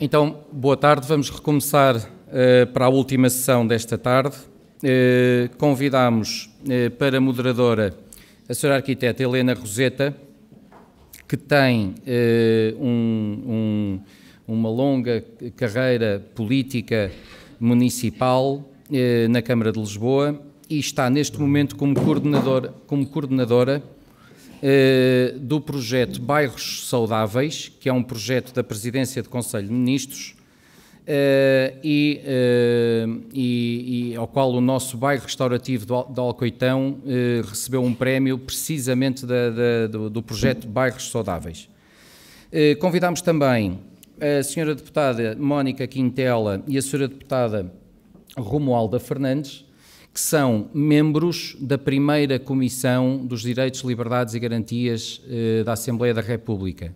Então, boa tarde. Vamos recomeçar uh, para a última sessão desta tarde. Uh, convidamos uh, para moderadora a senhora arquiteta Helena Roseta, que tem um, um, uma longa carreira política municipal na Câmara de Lisboa e está neste momento como coordenadora, como coordenadora eh, do projeto Bairros Saudáveis, que é um projeto da Presidência de Conselho de Ministros, eh, e, eh, e, e, ao qual o nosso bairro restaurativo de Alcoitão recebeu um prémio precisamente da, da, do, do, projeto Bairros Saudáveis. convidamos também a senhora deputada Mónica Quintela e a senhora deputada Romualda Fernandes, que são membros da primeira Comissão dos Direitos, Liberdades e Garantias eh, da Assembleia da República.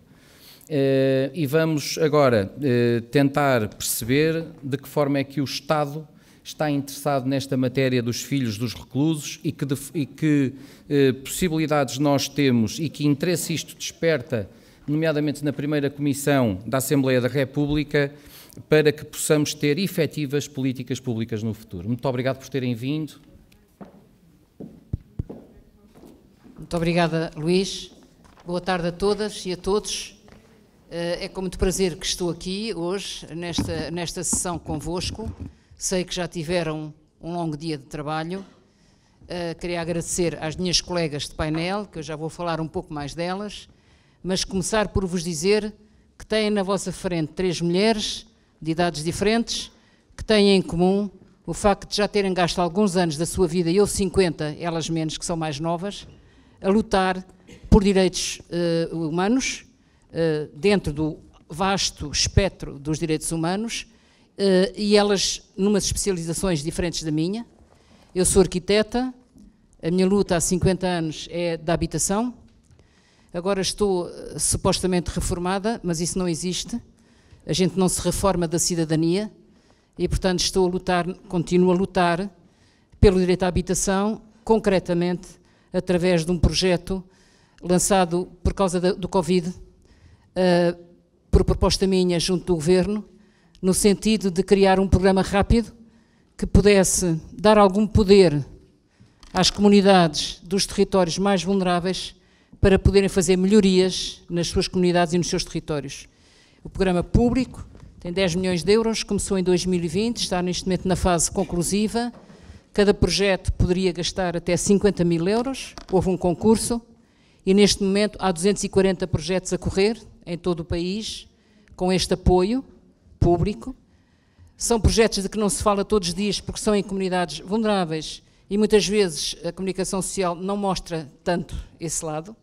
Eh, e vamos agora eh, tentar perceber de que forma é que o Estado está interessado nesta matéria dos filhos dos reclusos e que, de, e que eh, possibilidades nós temos e que interesse isto desperta, nomeadamente na primeira Comissão da Assembleia da República para que possamos ter efetivas políticas públicas no futuro. Muito obrigado por terem vindo. Muito obrigada, Luís. Boa tarde a todas e a todos. Eh, é com muito prazer que estou aqui hoje, nesta, nesta sessão convosco. Sei que já tiveram um longo dia de trabalho. Eh, queria agradecer às minhas colegas de painel, que eu já vou falar um pouco mais delas, mas começar por vos dizer que têm na vossa frente três mulheres de idades diferentes, que têm em comum o facto de já terem gasto alguns anos da sua vida, eu 50, elas menos, que são mais novas, a lutar por direitos uh, humanos, uh, dentro do vasto espectro dos direitos humanos, uh, e elas numas especializações diferentes da minha. Eu sou arquiteta, a minha luta há 50 anos é da habitação. Agora estou supostamente reformada, mas isso não existe a gente não se reforma da cidadania e, portanto, estou a lutar, continuo a lutar pelo direito à habitação, concretamente através de um projeto lançado por causa da, do Covid, uh, por proposta minha junto do Governo, no sentido de criar um programa rápido que pudesse dar algum poder às comunidades dos territórios mais vulneráveis para poderem fazer melhorias nas suas comunidades e nos seus territórios o programa público, tem 10 milhões de euros, começou em 2020, está neste momento na fase conclusiva. Cada projeto poderia gastar até 50 mil euros, houve um concurso e neste momento há 240 projetos a correr em todo o país com este apoio público. São projetos de que não se fala todos os dias porque são em comunidades vulneráveis e muitas vezes a comunicação social não mostra tanto esse lado.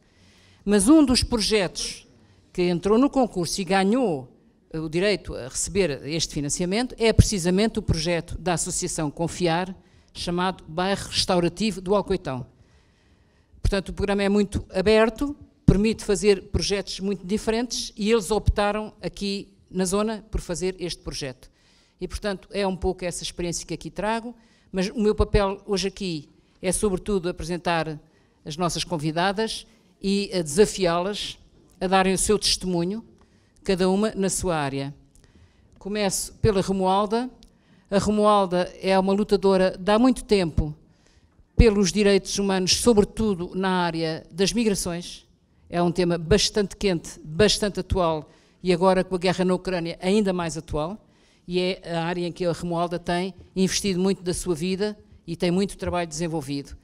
Mas um dos projetos que entrou no concurso e ganhou eh, o direito a receber este financiamento é precisamente o projeto da Associação Confiar, chamado Bairro Restaurativo do Alcoitão. Portanto, o programa é muito aberto, permite fazer projetos muito diferentes e eles optaram aqui na zona por fazer este projeto. E, portanto, é um pouco essa experiência que aqui trago, mas o meu papel hoje aqui é, sobretudo, apresentar as nossas convidadas e desafiá-las a darem o seu testemunho, cada uma na sua área. Começo pela Romualda. A Romualda é uma lutadora de há muito tempo pelos direitos humanos, sobretudo na área das migrações. É um tema bastante quente, bastante atual e agora com a guerra na Ucrânia ainda mais atual. E é a área em que a Romualda tem investido muito da sua vida e tem muito trabalho desenvolvido.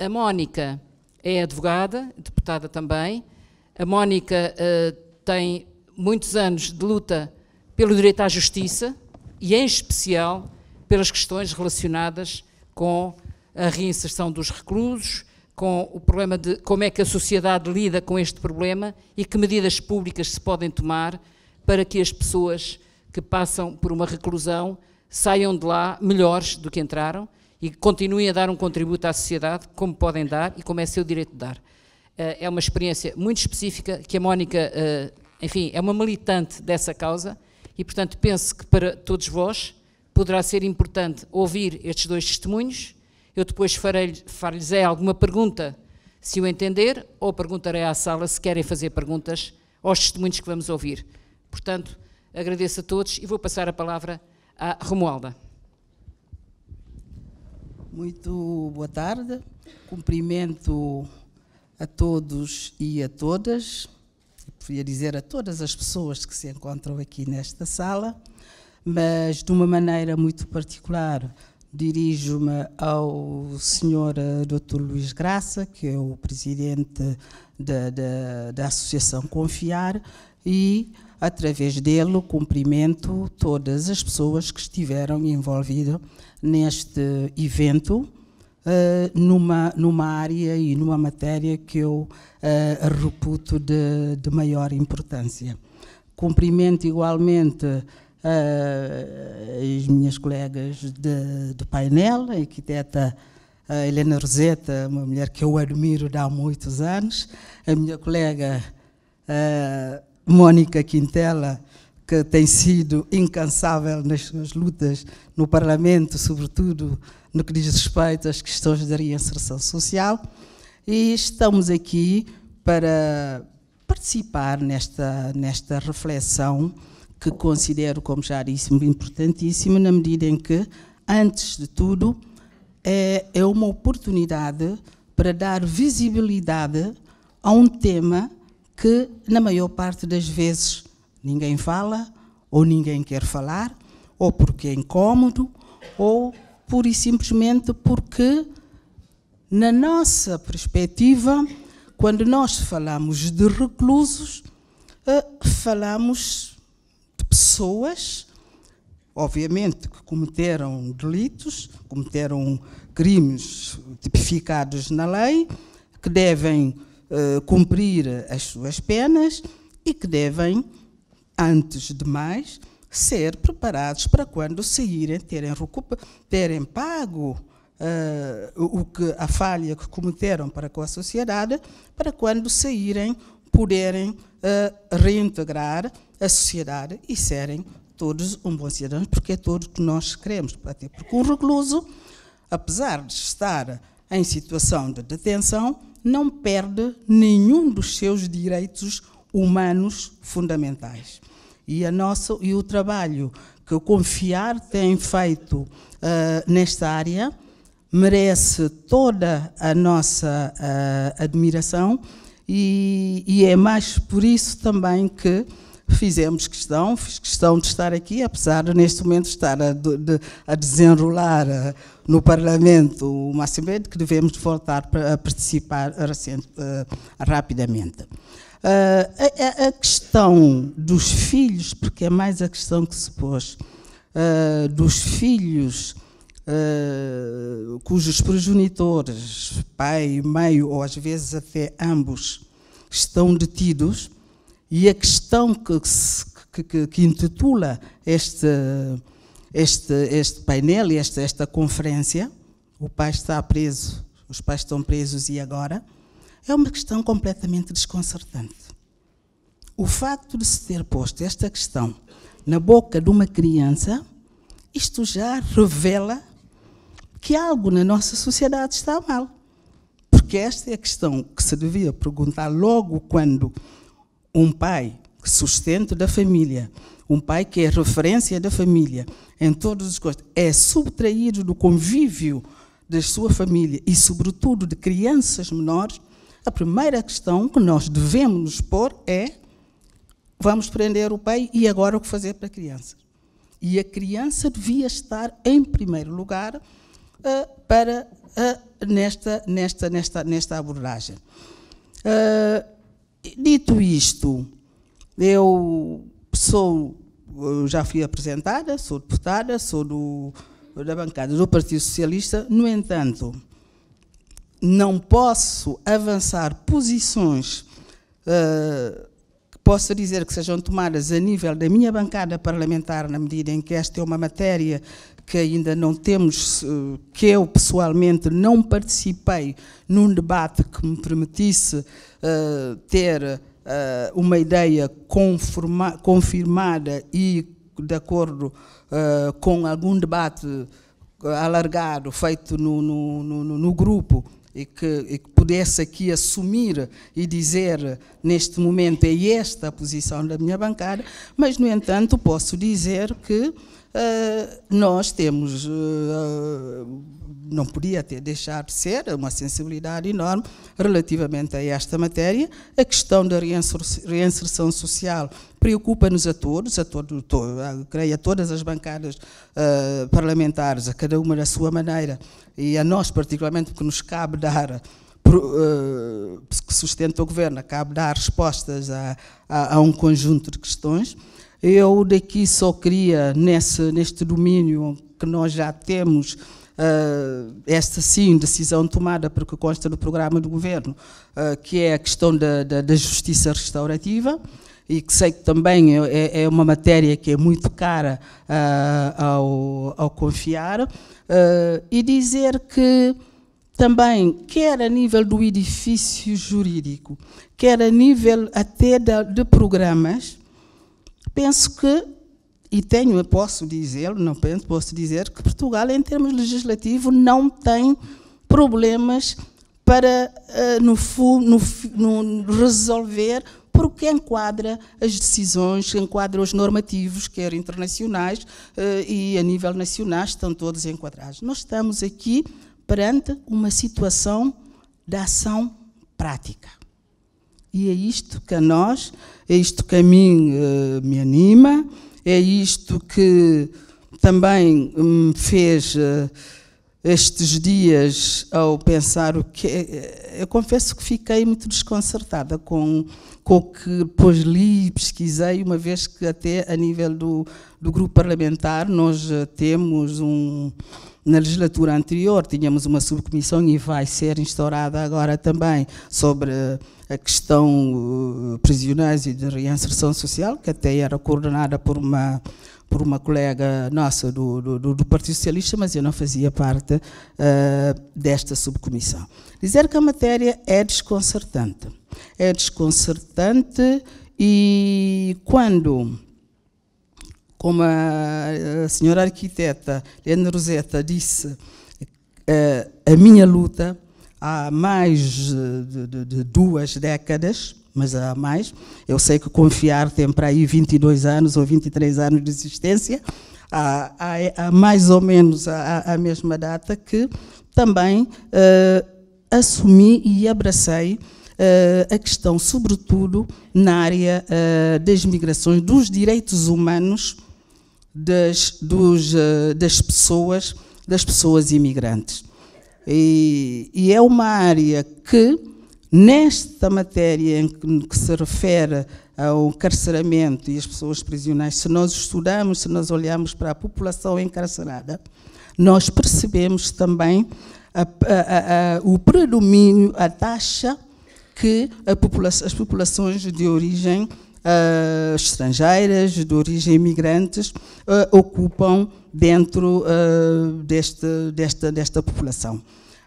a Mónica é advogada, deputada também, a Mónica uh, tem muitos anos de luta pelo direito à justiça e, em especial, pelas questões relacionadas com a reinserção dos reclusos, com o problema de como é que a sociedade lida com este problema e que medidas públicas se podem tomar para que as pessoas que passam por uma reclusão saiam de lá melhores do que entraram e continuem a dar um contributo à sociedade, como podem dar e como é seu direito de dar. Eh, é uma experiência muito específica que a Mónica, eh, enfim, é uma militante dessa causa e, portanto, penso que para todos vós poderá ser importante ouvir estes dois testemunhos. Eu depois farei-lhes é alguma pergunta, se o entender, ou perguntarei à sala se querem fazer perguntas aos testemunhos que vamos ouvir. Portanto, agradeço a todos e vou passar a palavra à Romualda. Muito boa tarde. Cumprimento a todos e a todas, podia dizer a todas as pessoas que se encontram aqui nesta sala, mas de uma maneira muito particular dirijo-me ao senhor eh, Dr. Luís Graça, que é o presidente da, da, da Associação Confiar, e através dele cumprimento todas as pessoas que estiveram envolvidas neste evento eh, numa, numa área e numa matéria que eu uh, reputo de, de maior importância. Cumprimento igualmente eh, as minhas colegas de, de painel, a arquiteta Helena Roseta, uma mulher que eu admiro há muitos anos, a minha colega Mónica Quintela, que tem sido incansável nas suas lutas no Parlamento, sobretudo no que diz respeito às questões da reinserção social. E estamos aqui para participar nesta, nesta reflexão que considero, como já disse, importantíssima, na medida em que, antes de tudo, é, é uma oportunidade para dar visibilidade a um tema que, na maior parte das vezes, ninguém fala, ou ninguém quer falar, ou porque é incómodo ou pura e simplesmente porque, na nossa perspectiva, quando nós falamos de reclusos, eh, falamos de pessoas, obviamente, que cometeram delitos, cometeram crimes tipificados na lei, que devem eh, cumprir as suas penas e que devem, antes de mais, ser preparados para quando saírem terem, terem pago uh, o que a falha que cometeram para com a sociedade, para quando saírem poderem uh, reintegrar a sociedade e serem todos um bom cidadão, porque é tudo o que nós queremos. porque um recluso, apesar de estar em situação de detenção, não perde nenhum dos seus direitos humanos fundamentais. E, a nossa, e o trabalho que o Confiar tem feito uh, nesta área merece toda a nossa uh, admiração e, e, é mais por isso também que fizemos questão, fiz questão de estar aqui, apesar de neste momento estar a, de, a desenrolar uh, no Parlamento o Assembleia de que devemos voltar a participar recente, uh, rapidamente. Uh, a, a, questão dos filhos, porque é mais a questão que se pôs, uh, dos filhos uh, cujos progenitores, pai, mãe ou às vezes até ambos, estão detidos, e a questão que, que, que, que intitula este, este, este painel, esta, esta conferência, o pai está preso, os pais estão presos e agora? É uma questão completamente desconcertante. O facto de se ter posto esta questão na boca de uma criança, isto já revela que algo na nossa sociedade está mal. Porque esta é a questão que se devia perguntar logo quando um pai sustenta da família, um pai que é referência da família em todos os costos, é subtraído do convívio da sua família e, sobretudo, de crianças menores, a primeira questão que nós devemos nos pôr é: vamos prender o pai e agora o que fazer para a criança? E a criança devia estar em primeiro lugar uh, para uh, nesta, nesta, nesta, nesta abordagem. Uh, dito isto, eu sou, já fui apresentada, sou deputada, sou do, da bancada do Partido Socialista, no entanto, não posso avançar posições uh, ah, que posso dizer que sejam tomadas a nível da minha bancada parlamentar, na medida em que esta é uma matéria que ainda não temos, uh, que eu pessoalmente não participei num debate que me permitisse uh, ter uma ideia conforma, confirmada e de acordo com algum debate alargado feito no, no, no, no grupo e que, e que pudesse aqui assumir e dizer neste momento é esta a posição da minha bancada, mas, no entanto, posso dizer que Uh, nós temos, uh, não podia ter deixar de ser, uma sensibilidade enorme relativamente a esta matéria. A questão da reinserção social preocupa-nos a todos, a todo, a creio a todas as bancadas uh, parlamentares, a cada uma da sua maneira, e a nós particularmente, porque nos cabe dar eh, que sustenta o governo, cabe dar respostas a, a, a, um conjunto de questões. Eu daqui só queria, nesse, neste domínio que nós já temos, uh, esta sim decisão tomada, porque consta do programa do governo, uh, que é a questão da, da, da justiça restaurativa e que sei que também é, é, é uma matéria que é muito cara uh, ao, ao, confiar, uh, e dizer que também, quer a nível do edifício jurídico, quer a nível até de, de programas, penso que, e tenho, posso dizer, não penso, posso dizer que Portugal, em termos legislativos, não tem problemas para, ah, no, no, no resolver porque enquadra as decisões, enquadra os normativos, quer internacionais eh, e a nível nacional, estão todos enquadrados. Nós estamos aqui perante uma situação de ação prática. E é isto que a nós, é isto que a mim eh, me anima, é isto que também me fez eh, estes dias ao pensar o que. É, eu confesso que fiquei muito desconcertada com com que depois li e pesquisei, uma vez que até a nível do, do grupo parlamentar nós eh, temos um, na legislatura anterior tínhamos uma subcomissão e vai ser instaurada agora também sobre eh, a questão uh, prisionais e de reinserção social, que até era coordenada por uma por uma colega nossa do, do, do Partido Socialista, mas eu não fazia parte uh, desta subcomissão. Dizer que a matéria é desconcertante é desconcertante e quando, como a senhora arquiteta Helena Roseta disse, eh, a minha luta há mais de, duas décadas, mas há mais. Eu sei que confiar tem para aí 22 anos ou 23 anos de existência, há, há, há mais ou menos a, a, mesma data que também uh, assumi e abracei uh, a questão, sobretudo, na área uh, das migrações, dos direitos humanos das, dos, uh, das pessoas, das pessoas imigrantes. E, e, é uma área que, nesta matéria em que, que se refere ao encarceramento e as pessoas prisionais, se nós estudamos, se nós olhamos para a população encarcerada, nós percebemos também a, a, a, o predomínio, a taxa que popula as populações de origem uh, estrangeiras, de origem imigrantes, uh, ocupam dentro uh, deste, desta, desta população.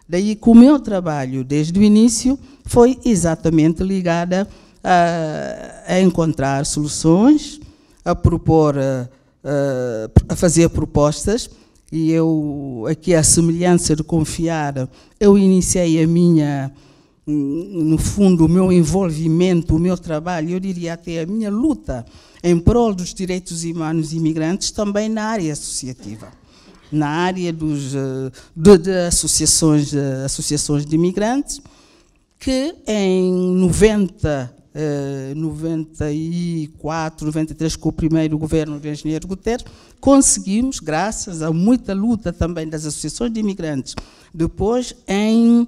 Daí que o meu trabalho, desde o início, foi exatamente ligada a, a encontrar soluções, a propor, a, a fazer propostas, e eu, aqui a semelhança de confiar, eu iniciei a minha no fundo, o meu envolvimento, o meu trabalho, eu diria até a minha luta em prol dos direitos humanos imigrantes também na área associativa, na área dos, eh, de, de associações, de eh, associações de imigrantes, que em 90, eh, 94, 93, com o primeiro governo do engenheiro Guterres, conseguimos, graças a muita luta também das associações de imigrantes, depois em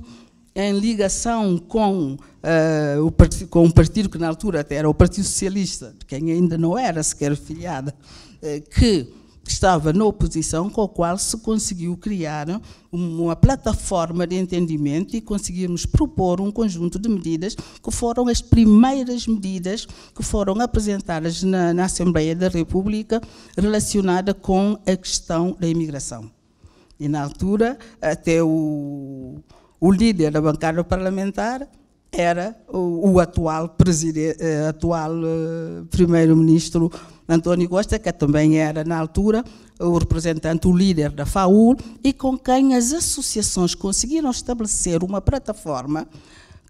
em ligação com, uh, o partido, com partido que na altura até era o Partido Socialista, quem ainda não era sequer filiada, uh, que estava na oposição, com o qual se conseguiu criar uma plataforma de entendimento e conseguirmos propor um conjunto de medidas que foram as primeiras medidas que foram apresentadas na, na Assembleia da República relacionada com a questão da imigração. E na altura, até o o líder da bancada parlamentar era o, o atual, eh, atual eh, primeiro-ministro António Costa, que também era, na altura, o representante, o líder da FAUL, e com quem as associações conseguiram estabelecer uma plataforma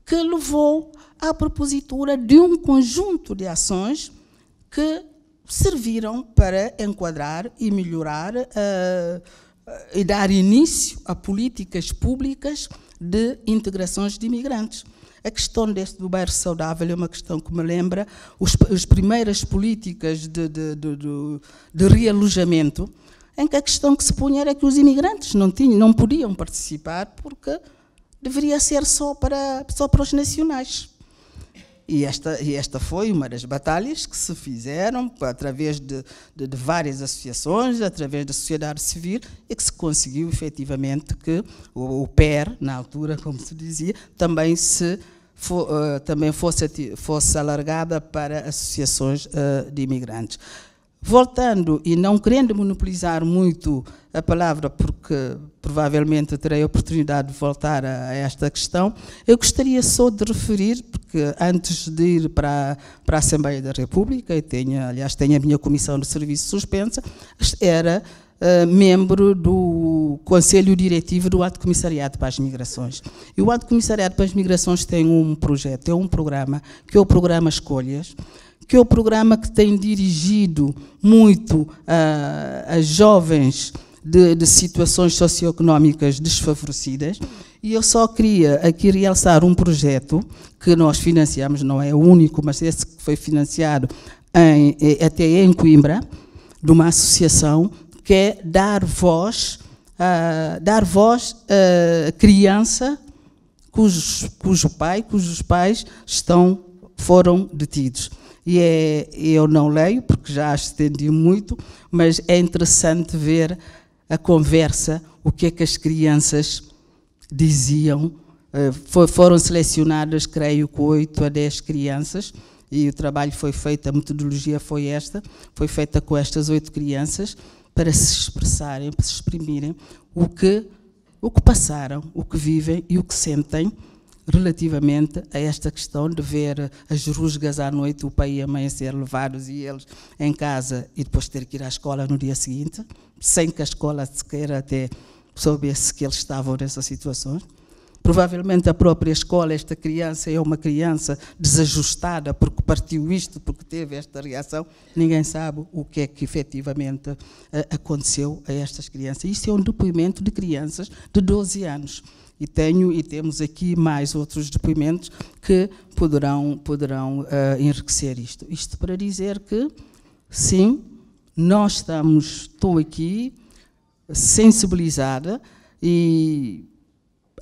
que levou à propositura de um conjunto de ações que serviram para enquadrar e melhorar uh, e dar início a políticas públicas de integrações de imigrantes. A questão deste do bairro saudável é uma questão que me lembra os, as primeiras políticas de, de, de, de, de realojamento, em que a questão que se punha era que os imigrantes não, tinham, não podiam participar porque deveria ser só para, só para os nacionais e esta, e esta foi uma das batalhas que se fizeram através de, de, de várias associações, através da sociedade civil, e que se conseguiu efetivamente que o, o PER, na altura, como se dizia, também se for, uh, eh, também fosse, fosse alargada para associações uh, de imigrantes. Voltando e não querendo monopolizar muito a palavra, porque provavelmente terei a oportunidade de voltar a, a esta questão. Eu gostaria só de referir, porque antes de ir para, para a Assembleia da República, e tenho, aliás, tenho a minha comissão de serviço suspensa, era Uh, membro do Conselho Diretivo do Alto Comissariado para as Migrações. E o Alto Comissariado para as Migrações tem um projeto, tem é um programa, que é o Programa Escolhas, que é o programa que tem dirigido muito uh, eh, a jovens de, de situações socioeconómicas desfavorecidas. E eu só queria aqui realçar um projeto que nós financiamos, não é o único, mas esse que foi financiado em, eh, até em Coimbra, de uma associação que é dar voz, a, ah, dar voz a ah, criança cujos, cujo pai, cujos pais estão foram detidos. E é, eu não leio, porque já estendi muito, mas é interessante ver a conversa, o que é que as crianças diziam. Eh, foram selecionadas, creio que, 8 a 10 crianças, e o trabalho foi feito, a metodologia foi esta, foi feita com estas oito crianças, para se expressarem, para se exprimirem o que, o que passaram, o que vivem e o que sentem relativamente a esta questão de ver as rusgas à noite, o pai e a mãe a ser levados e eles em casa e depois ter que ir à escola no dia seguinte, sem que a escola sequer até soubesse que eles estavam nessas situações. Provavelmente a própria escola, esta criança é uma criança desajustada porque partiu isto, porque teve esta reação. Ninguém sabe o que é que efetivamente eh, aconteceu a estas crianças. Isso é um depoimento de crianças de 12 anos. E tenho e temos aqui mais outros depoimentos que poderão, poderão uh, enriquecer isto. Isto para dizer que, sim, nós estamos, estou aqui sensibilizada e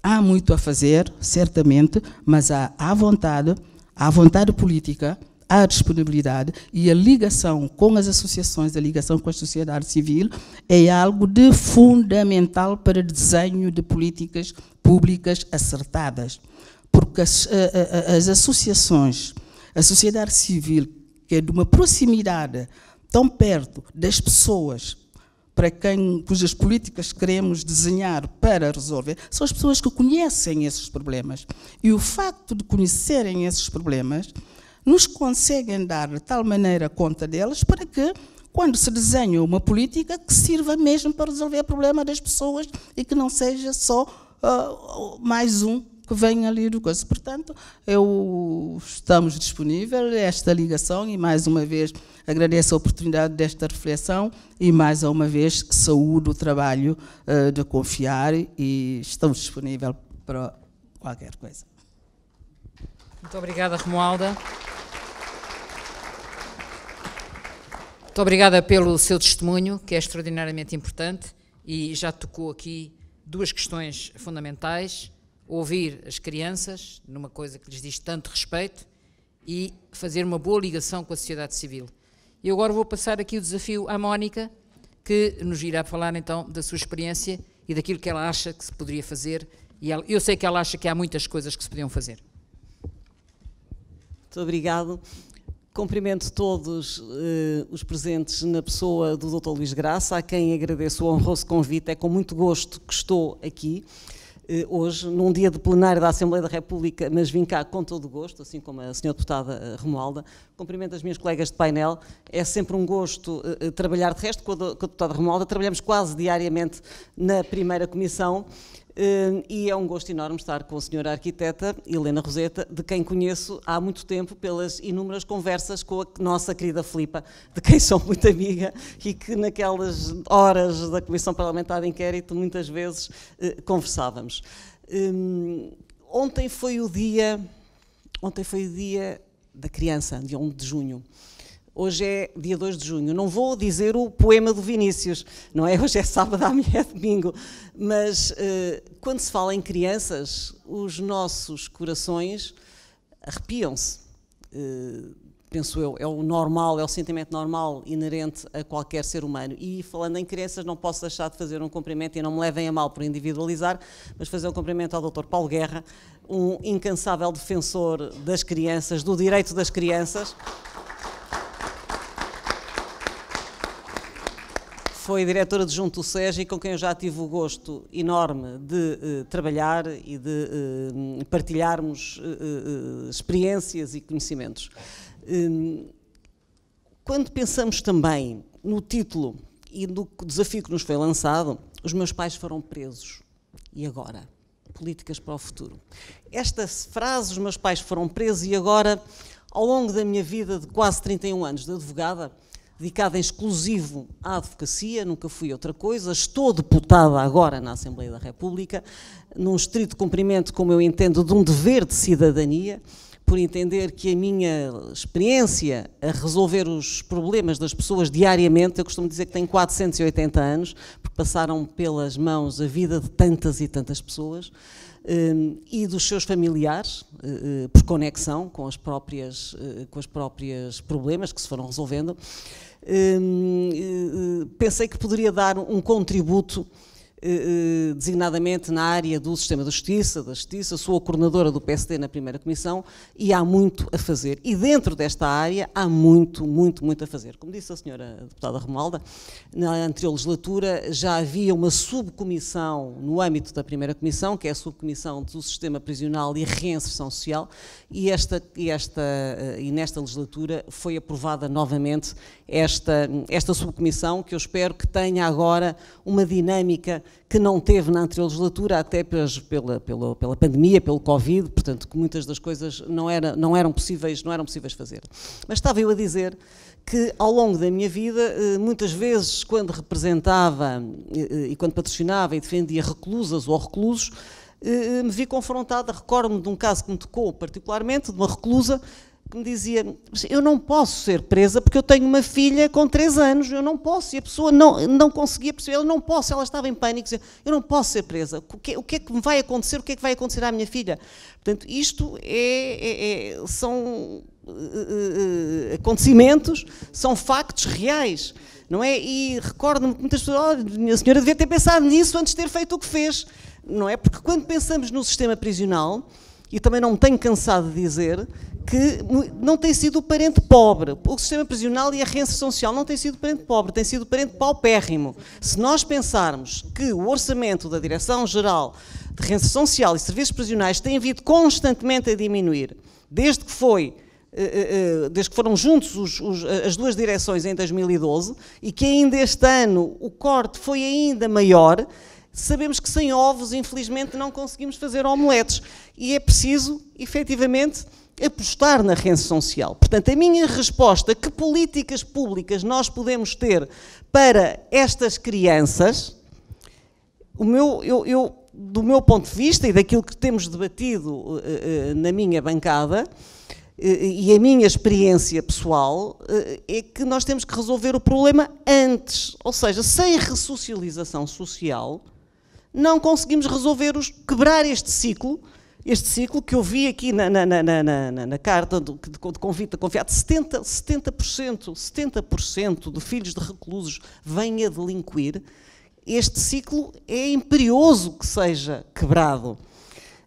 há muito a fazer, certamente, mas há, há vontade, há vontade política, a disponibilidade e a ligação com as associações, a ligação com a sociedade civil, é algo de fundamental para o desenho de políticas públicas acertadas. Porque as, eh, eh, eh, as associações, a sociedade civil, que é de uma proximidade tão perto das pessoas para quem, cujas políticas queremos desenhar para resolver, são as pessoas que conhecem esses problemas. E o facto de conhecerem esses problemas nos conseguem dar de tal maneira conta delas para que, quando se desenha uma política, que sirva mesmo para resolver o problema das pessoas e que não seja só uh, mais um que venha ali do coisa. Portanto, eu estamos disponíveis esta ligação e mais uma vez agradeço a oportunidade desta reflexão e mais uma vez saúdo o trabalho uh, de confiar e estamos disponível para qualquer coisa. Muito obrigada, Romualda. Muito obrigada pelo seu testemunho, que é extraordinariamente importante e já tocou aqui duas questões fundamentais: ouvir as crianças, numa coisa que lhes diz tanto respeito, e fazer uma boa ligação com a sociedade civil. E agora vou passar aqui o desafio à Mónica, que nos irá falar então da sua experiência e daquilo que ela acha que se poderia fazer. E eu sei que ela acha que há muitas coisas que se podiam fazer. Muito obrigado. Cumprimento todos eh, os presentes na pessoa do Dr. Luís Graça, a quem agradeço o honroso convite. É com muito gosto que estou aqui eh, hoje, num dia de plenário da Assembleia da República, mas vim cá com todo o gosto, assim como a senhora deputada eh, Romualda. Cumprimento as minhas colegas de painel. É sempre um gosto trabalhar, de resto, com a, com a deputada Romualda. Trabalhamos quase diariamente na primeira comissão. Hum, e é um gosto enorme estar com a senhora arquiteta Helena Roseta, de quem conheço há muito tempo pelas inúmeras conversas com a nossa querida Filipa, de quem sou muito amiga e que naquelas horas da Comissão Parlamentar de Inquérito muitas vezes eh, conversávamos. Hum, ontem foi o dia, ontem foi o dia da criança, dia 1 de junho. Hoje é dia 2 de junho. Não vou dizer o poema do Vinícius, não é? Hoje é sábado, amanhã é domingo. Mas eh, quando se fala em crianças, os nossos corações arrepiam-se. Eh, penso eu, é o normal, é o sentimento normal inerente a qualquer ser humano. E falando em crianças, não posso deixar de fazer um cumprimento, e não me levem a mal por individualizar, mas fazer um cumprimento ao Dr. Paulo Guerra, um incansável defensor das crianças, do direito das crianças. foi diretora adjunto do e com quem eu já tive o gosto enorme de uh, trabalhar e de uh, partilharmos uh, experiências e conhecimentos. Hum, quando pensamos também no título e no desafio que nos foi lançado, os meus pais foram presos. E agora? Políticas para o futuro. Esta frase, os meus pais foram presos e agora, ao longo da minha vida de quase 31 anos de advogada, dedicada em exclusivo à advocacia, nunca fui outra coisa, estou deputada agora na Assembleia da República, num estrito cumprimento, como eu entendo, de um dever de cidadania, por entender que a minha experiência a resolver os problemas das pessoas diariamente, eu costumo dizer que tenho 480 anos, porque passaram pelas mãos a vida de tantas e tantas pessoas, hum, e dos seus familiares, eh, eh, por conexão eh, com os próprios problemas que se foram resolvendo. Hum, eh, eh, pensei que poderia dar um contributo eh, eh, designadamente na área do sistema de justiça, da justiça, sou a coordenadora do PSD na primeira comissão e há muito a fazer. E dentro desta área há muito, muito, muito a fazer. Como disse a senhora deputada Romalda, na anterior legislatura já havia uma subcomissão no âmbito da primeira comissão, que é a subcomissão do sistema prisional e reinserção social, e, esta, e, esta, eh, e nesta legislatura foi aprovada novamente esta, esta subcomissão, que eu espero que tenha agora uma dinâmica que não teve na anterior legislatura, até pela, pela, pela pandemia, pelo Covid, portanto, que muitas das coisas não, era, não, eram possíveis, não eram possíveis fazer. Mas estava eu a dizer que ao longo da minha vida, eh, muitas vezes, quando representava eh, eh, e quando patrocinava e defendia reclusas ou reclusos, me vi confrontada, recordo-me de um caso que me tocou particularmente, de uma reclusa que me dizia: Eu não posso ser presa porque eu tenho uma filha com 3 anos, eu não posso. E a pessoa não, não conseguia perceber: Eu não posso. Ela estava em pânico, dizia: Eu não posso ser presa. O que, o que é que me vai acontecer? O que é que vai acontecer à minha filha? Portanto, isto é, é, é são eh, eh, acontecimentos, são factos reais. Não é? E recordo-me que muitas pessoas, oh, a senhora devia ter pensado nisso antes de ter feito o que fez. Não é? Porque quando pensamos no sistema prisional, e também não me tenho cansado de dizer, que não tem sido o parente pobre. O sistema prisional e a reinserção social não tem sido parente pobre, tem sido parente paupérrimo. Se nós pensarmos que o orçamento da Direção-Geral de Reinserção Social e Serviços Prisionais tem vindo constantemente a diminuir, desde que foi eh, eh, eh, desde que foram juntos os, os, as duas direções em 2012 e que ainda este ano o corte foi ainda maior, sabemos que sem ovos, infelizmente, não conseguimos fazer omeletes. E é preciso, efetivamente, apostar na rendição social. Portanto, a minha resposta, que políticas públicas nós podemos ter para estas crianças, o meu, eu, eu, do meu ponto de vista e daquilo que temos debatido uh, na minha bancada, eh, e a minha experiência pessoal é que nós temos que resolver o problema antes, ou seja, sem ressocialização social, não conseguimos resolver os quebrar este ciclo este ciclo que eu vi aqui na, na, na, na carta do, de, de convite confiado, 70%, 70%, de filhos de reclusos vêm a delinquir, este ciclo é imperioso que seja quebrado.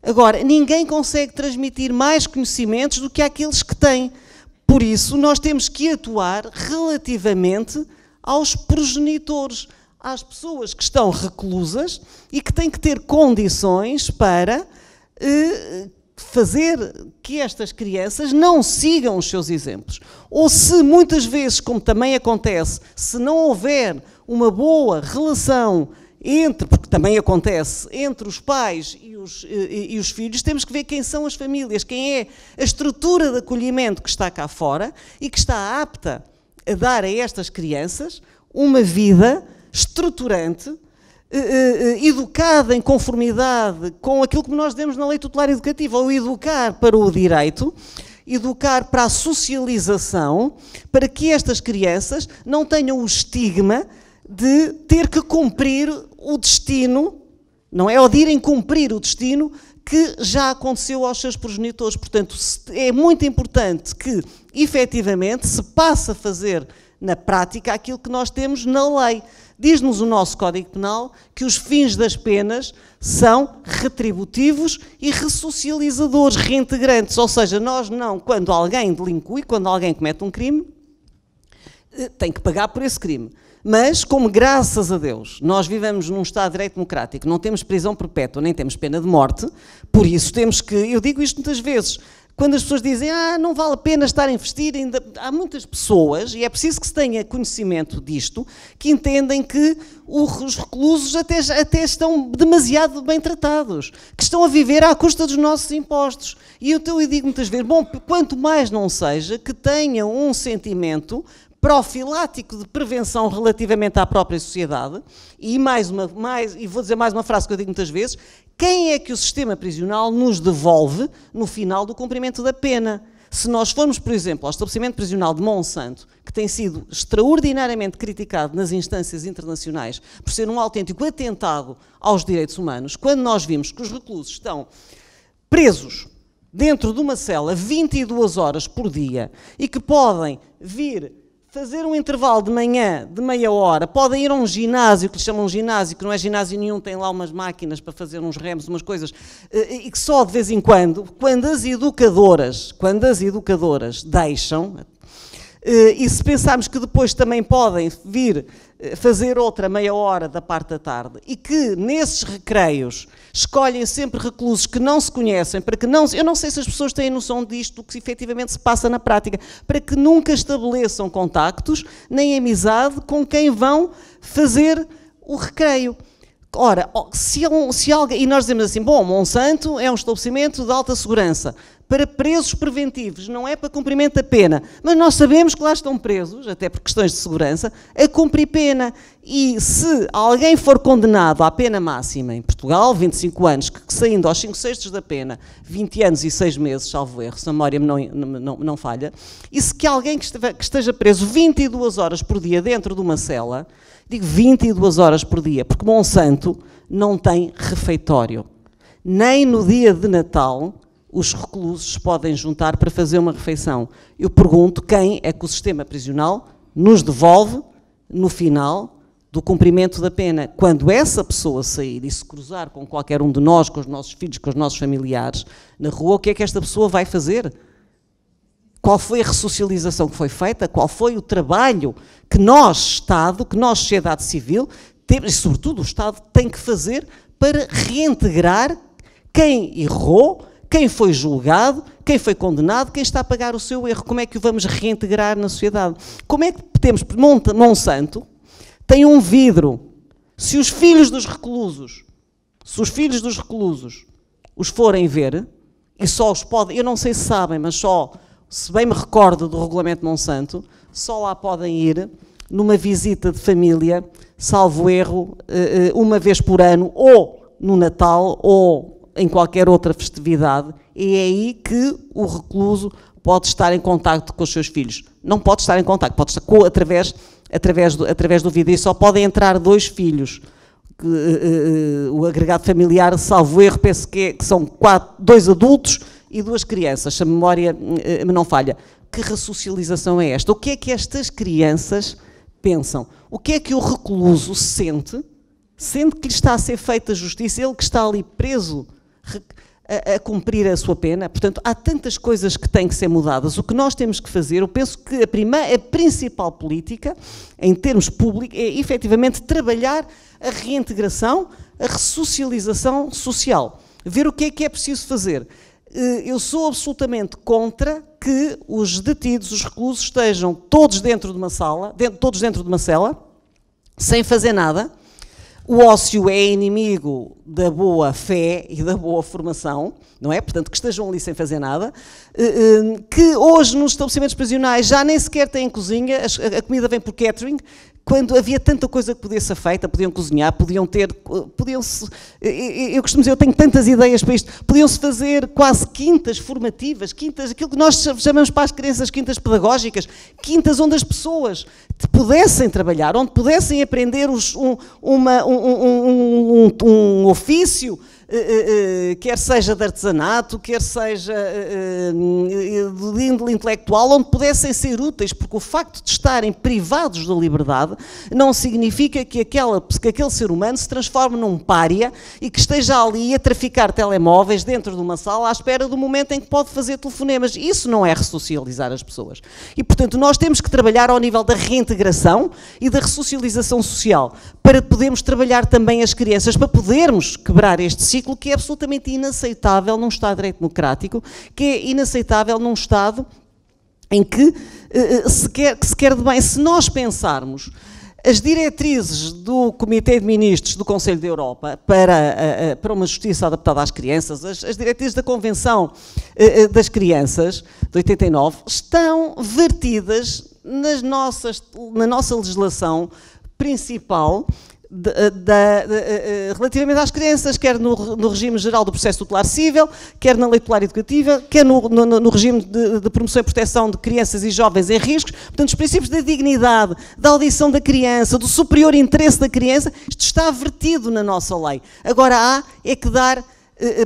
Agora, ninguém consegue transmitir mais conhecimentos do que aqueles que têm. Por isso, nós temos que atuar relativamente aos progenitores, às pessoas que estão reclusas e que têm que ter condições para eh, fazer que estas crianças não sigam os seus exemplos. Ou se muitas vezes, como também acontece, se não houver uma boa relação entre, porque também acontece, entre os pais e os, eh, e, e os, filhos, temos que ver quem são as famílias, quem é a estrutura de acolhimento que está cá fora e que está apta a dar a estas crianças uma vida estruturante eh, eh, eh, educada em conformidade com aquilo que nós demos na lei tutelar educativa, ou educar para o direito, educar para a socialização, para que estas crianças não tenham o estigma de ter que cumprir o destino, não é? Ou de irem cumprir o destino que já aconteceu aos seus progenitores. Portanto, é muito importante que, efetivamente, se passe a fazer na prática aquilo que nós temos na lei. Diz-nos o nosso Código Penal que os fins das penas são retributivos e ressocializadores, reintegrantes. Ou seja, nós não, quando alguém delinqui, quando alguém comete um crime, eh, tem que pagar por esse crime. Mas, como graças a Deus, nós vivemos num Estado de Direito Democrático, não temos prisão perpétua, nem temos pena de morte, por isso temos que, eu digo isto muitas vezes, quando as pessoas dizem, ah, não vale a pena estar a investir, ainda... há muitas pessoas, e é preciso que se tenha conhecimento disto, que entendem que os reclusos até, até estão demasiado bem tratados, que estão a viver à custa dos nossos impostos. E eu, então, eu digo muitas vezes, bom, quanto mais não seja, que tenham um sentimento profilático de prevenção relativamente à própria sociedade, e mais uma, mais, e vou dizer mais uma frase que eu digo muitas vezes, quem é que o sistema prisional nos devolve no final do cumprimento da pena. Se nós formos, por exemplo, ao estabelecimento prisional de Monsanto, que tem sido extraordinariamente criticado nas instâncias internacionais por ser um autêntico atentado aos direitos humanos, quando nós vimos que os reclusos estão presos dentro de uma cela 22 horas por dia e que podem vir fazer um intervalo de manhã de meia hora, podem ir a um ginásio, que lhe chamam ginásio, que não é ginásio nenhum, tem lá umas máquinas para fazer uns remos, umas coisas, eh, e que só de vez em quando, quando as educadoras, quando as educadoras deixam, eh, e se pensarmos que depois também podem vir eh, fazer outra meia hora da parte da tarde e que nesses recreios escolhem sempre reclusos que não se conhecem, para que não, eu não sei se as pessoas têm noção disto, do que efetivamente se passa na prática, para que nunca estabeleçam contactos nem amizade com quem vão fazer o recreio. Ora, se, se alguém, e nós dizemos assim, bom, Monsanto é um estabelecimento de alta segurança, para presos preventivos, não é para cumprimento da pena. Mas nós sabemos que lá estão presos, até por questões de segurança, a cumprir pena. E se alguém for condenado à pena máxima em Portugal, 25 anos, que saindo aos 5 sextos da pena, 20 anos e 6 meses, salvo erro, se a memória não, não, não falha, e se que alguém que esteja preso 22 horas por dia dentro de uma cela, digo 22 horas por dia, porque Monsanto não tem refeitório. Nem no dia de Natal os reclusos podem juntar para fazer uma refeição. Eu pergunto quem é que o sistema prisional nos devolve no final do cumprimento da pena. Quando essa pessoa sair e se cruzar com qualquer um de nós, com os nossos filhos, com os nossos familiares na rua, o que é que esta pessoa vai fazer? Qual foi a ressocialização que foi feita? Qual foi o trabalho que nós, Estado, que nós, sociedade civil, e sobretudo o Estado, tem que fazer para reintegrar quem errou quem foi julgado, quem foi condenado, quem está a pagar o seu erro. Como é que o vamos reintegrar na sociedade? Como é que temos. Monsanto tem um vidro. Se os filhos dos reclusos, se os filhos dos reclusos os forem ver, e só os podem. Eu não sei se sabem, mas só, se bem me recordo do regulamento Monsanto, só lá podem ir numa visita de família, salvo erro, eh, eh, uma vez por ano, ou no Natal, ou em qualquer outra festividade, e é aí que o recluso pode estar em contacto com os seus filhos. Não pode estar em contacto, pode estar com, através, através, do, através do vídeo. E só podem entrar dois filhos. Que, uh, uh, o agregado familiar, salvo erro, penso que, é, que são quatro, dois adultos e duas crianças, se a memória uh, não falha. Que ressocialização é esta? O que é que estas crianças pensam? O que é que o recluso sente, sente que lhe está a ser feita justiça, ele que está ali preso a, a, cumprir a sua pena. Portanto, há tantas coisas que têm que ser mudadas. O que nós temos que fazer, eu penso que a, primeira, a principal política, em termos públicos, é efetivamente trabalhar a reintegração, a ressocialização social. Ver o que é que é preciso fazer. Eh, eu sou absolutamente contra que os detidos, os reclusos, estejam todos dentro de uma sala, todos dentro de uma cela, sem fazer nada o ócio é inimigo da boa fé e da boa formação, não é? Portanto, que estejam ali sem fazer nada. Eh, eh, que hoje nos estabelecimentos prisionais já nem sequer têm cozinha, a comida vem por catering, quando havia tanta coisa que podia ser feita, podiam cozinhar, podiam ter, podiam-se, eu costumo dizer, eu tenho tantas ideias para isto, podiam-se fazer quase quintas formativas, quintas, aquilo que nós chamamos para as crianças quintas pedagógicas, quintas onde as pessoas pudessem trabalhar, onde pudessem aprender os, um, uma, um, um, um ofício, eh, eh, eh, quer seja de artesanato, quer seja de índole intelectual, onde pudessem ser úteis, porque o facto de estarem privados da liberdade não significa que, aquela, que aquele ser humano se transforme num pária e que esteja ali a traficar telemóveis dentro de uma sala à espera do momento em que pode fazer telefonemas. Isso não é ressocializar as pessoas. E, portanto, nós temos que trabalhar ao nível da reintegração e da ressocialização social para podermos trabalhar também as crianças, para podermos quebrar este que é absolutamente inaceitável num Estado de direito democrático, que é inaceitável num Estado em que eh, eh, se, quer, que se quer de bem. Se nós pensarmos as diretrizes do Comitê de Ministros do Conselho da Europa para, eh, para uma justiça adaptada às crianças, as, as diretrizes da Convenção das Crianças de 89, estão vertidas nas nossas, na nossa legislação principal de, eh, de, de, eh, eh, relativamente às crianças, quer no, no, regime geral do processo tutelar civil, quer na lei tutelar educativa, quer no, no, no regime de, promoção e proteção de crianças e jovens em riscos. Portanto, os princípios da dignidade, da audição da criança, do superior interesse da criança, isto está vertido na nossa lei. Agora há é que dar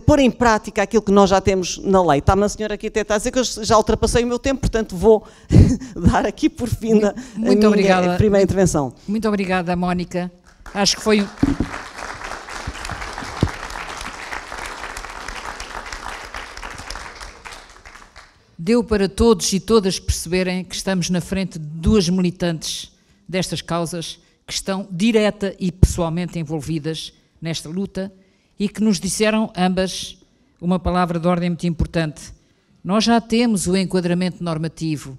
pôr em prática aquilo que nós já temos na lei. Está-me a senhora aqui até a dizer que eu já ultrapassei o meu tempo, portanto vou dar aqui por fim a, a minha obrigada. primeira intervenção. Muito obrigada, Mónica. Acho que foi. Deu para todos e todas perceberem que estamos na frente de duas militantes destas causas que estão direta e pessoalmente envolvidas nesta luta e que nos disseram ambas uma palavra de ordem muito importante. Nós já temos o enquadramento normativo,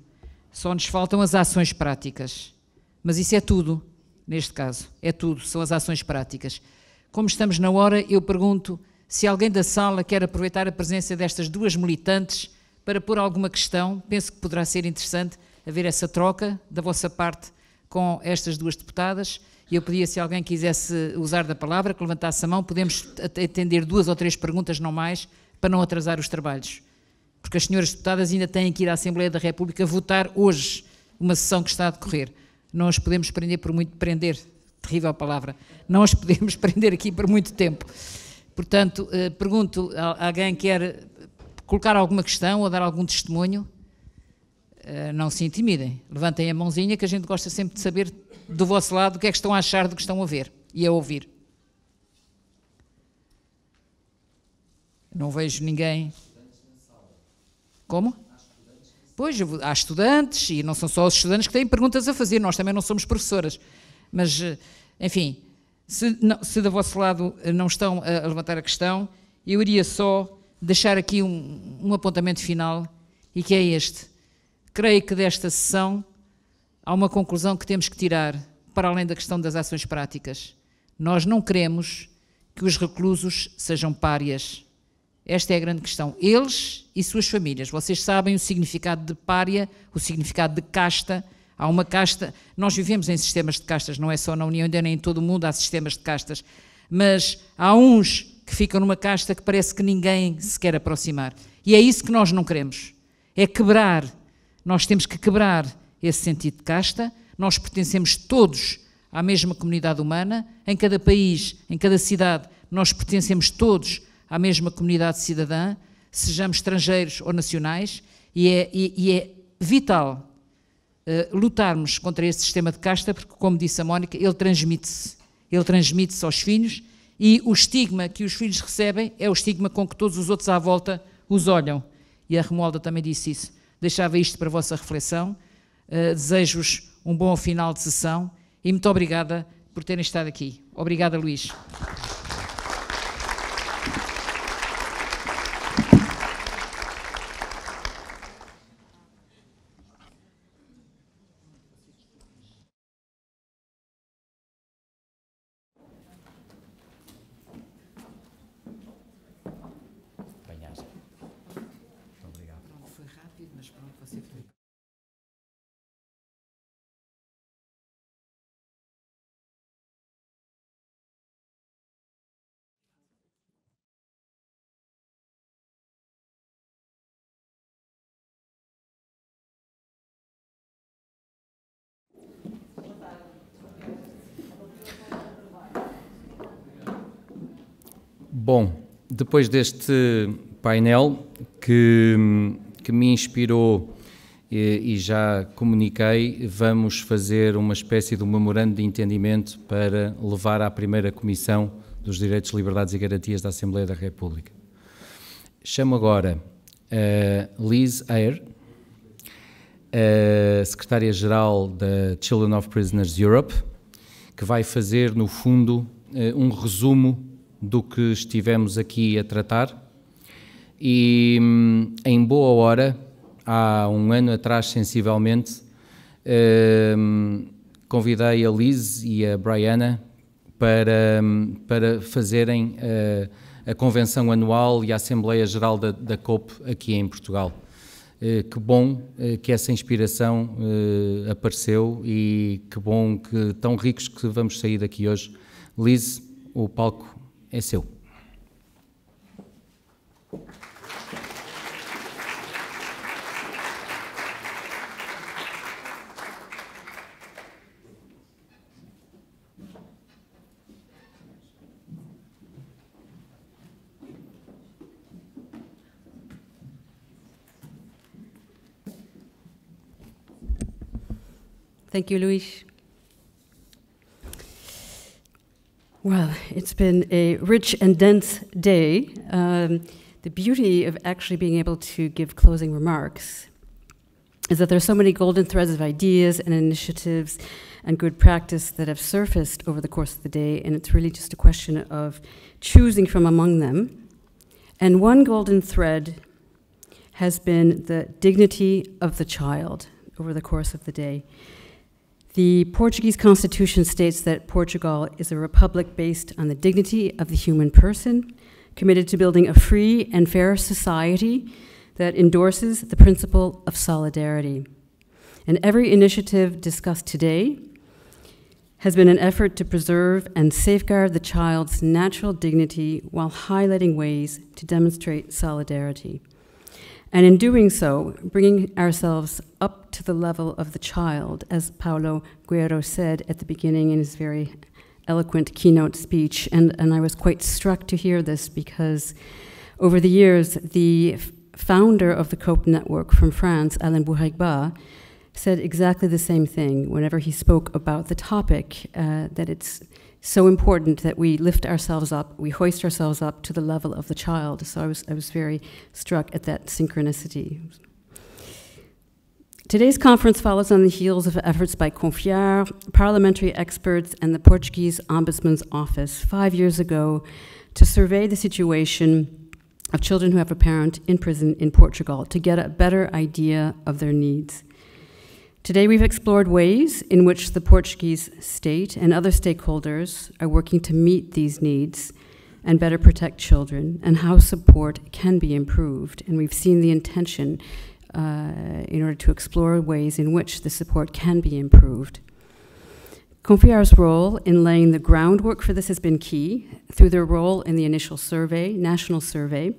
só nos faltam as ações práticas. Mas isso é tudo neste caso. É tudo, são as ações práticas. Como estamos na hora, eu pergunto se alguém da sala quer aproveitar a presença destas duas militantes para pôr alguma questão. Penso que poderá ser interessante haver essa troca da vossa parte com estas duas deputadas. E eu pedia, se alguém quisesse usar da palavra, que levantasse a mão, podemos atender duas ou três perguntas, não mais, para não atrasar os trabalhos. Porque as senhoras deputadas ainda têm que ir à Assembleia da República votar hoje uma sessão que está a decorrer. Não os podemos prender por muito prender, terrível palavra. Não os podemos prender aqui por muito tempo. Portanto, eh, pergunto, alguém quer colocar alguma questão ou dar algum testemunho? Eh, não se intimidem, levantem a mãozinha que a gente gosta sempre de saber do vosso lado o que é que estão a achar do que estão a ver e a ouvir. Não vejo ninguém. Como? Pois, há estudantes, e não são só os estudantes que têm perguntas a fazer, nós também não somos professoras. Mas, eh, enfim, se, não, se do vosso lado eh, não estão a levantar a questão, eu iria só deixar aqui um, um apontamento final, e que é este. Creio que desta sessão há uma conclusão que temos que tirar, para além da questão das ações práticas. Nós não queremos que os reclusos sejam párias. Esta é a grande questão. Eles e suas famílias. Vocês sabem o significado de pária, o significado de casta. Há uma casta. Nós vivemos em sistemas de castas, não é só na União Europeia, nem em todo o mundo há sistemas de castas. Mas há uns que ficam numa casta que parece que ninguém se quer aproximar. E é isso que nós não queremos. É quebrar. Nós temos que quebrar esse sentido de casta. Nós pertencemos todos à mesma comunidade humana. Em cada país, em cada cidade, nós pertencemos todos à mesma comunidade cidadã, sejamos estrangeiros ou nacionais, e é, e, e é vital uh, lutarmos contra esse sistema de casta, porque, como disse a Mónica, ele transmite-se. Ele transmite-se aos filhos e o estigma que os filhos recebem é o estigma com que todos os outros à volta os olham. E a Romualda também disse isso. Deixava isto para a vossa reflexão. Uh, Desejo-vos um bom final de sessão e muito obrigada por terem estado aqui. Obrigada, Luís. Bom, depois deste painel que, que me inspirou e, e já comuniquei, vamos fazer uma espécie de um memorando de entendimento para levar à primeira Comissão dos Direitos, Liberdades e Garantias da Assembleia da República. Chamo agora uh, Liz Ayer, uh, Secretária-Geral da Children of Prisoners Europe, que vai fazer, no fundo, uh, um resumo do que estivemos aqui a tratar. E em boa hora, há um ano atrás, sensivelmente, ehm, convidei a Liz e a Brianna para, para fazerem a, eh, a convenção anual e a Assembleia Geral da, da COP aqui em Portugal. Eh, que bom eh, que essa inspiração apareceu e que bom que tão ricos que vamos sair daqui hoje. Liz, o palco é seu. Thank you, Luis. Well, it's been a rich and dense day. Um, the beauty of actually being able to give closing remarks is that there are so many golden threads of ideas and initiatives and good practice that have surfaced over the course of the day, and it's really just a question of choosing from among them. And one golden thread has been the dignity of the child over the course of the day. The Portuguese constitution states that Portugal is a republic based on the dignity of the human person, committed to building a free and fair society that endorses the principle of solidarity. And every initiative discussed today has been an effort to preserve and safeguard the child's natural dignity while highlighting ways to demonstrate solidarity. And in doing so, bringing ourselves up to the level of the child, as Paulo Guerrero said at the beginning in his very eloquent keynote speech. And, and I was quite struck to hear this because over the years, the founder of the COPE network from France, Alain Bourregba, said exactly the same thing whenever he spoke about the topic uh, that it's so important that we lift ourselves up, we hoist ourselves up to the level of the child. So I was, I was very struck at that synchronicity. Today's conference follows on the heels of efforts by Confiar, parliamentary experts, and the Portuguese Ombudsman's Office five years ago to survey the situation of children who have a parent in prison in Portugal to get a better idea of their needs. Today we've explored ways in which the Portuguese state and other stakeholders are working to meet these needs and better protect children and how support can be improved. And we've seen the intention uh, in order to explore ways in which the support can be improved. Confiar's role in laying the groundwork for this has been key through their role in the initial survey, national survey,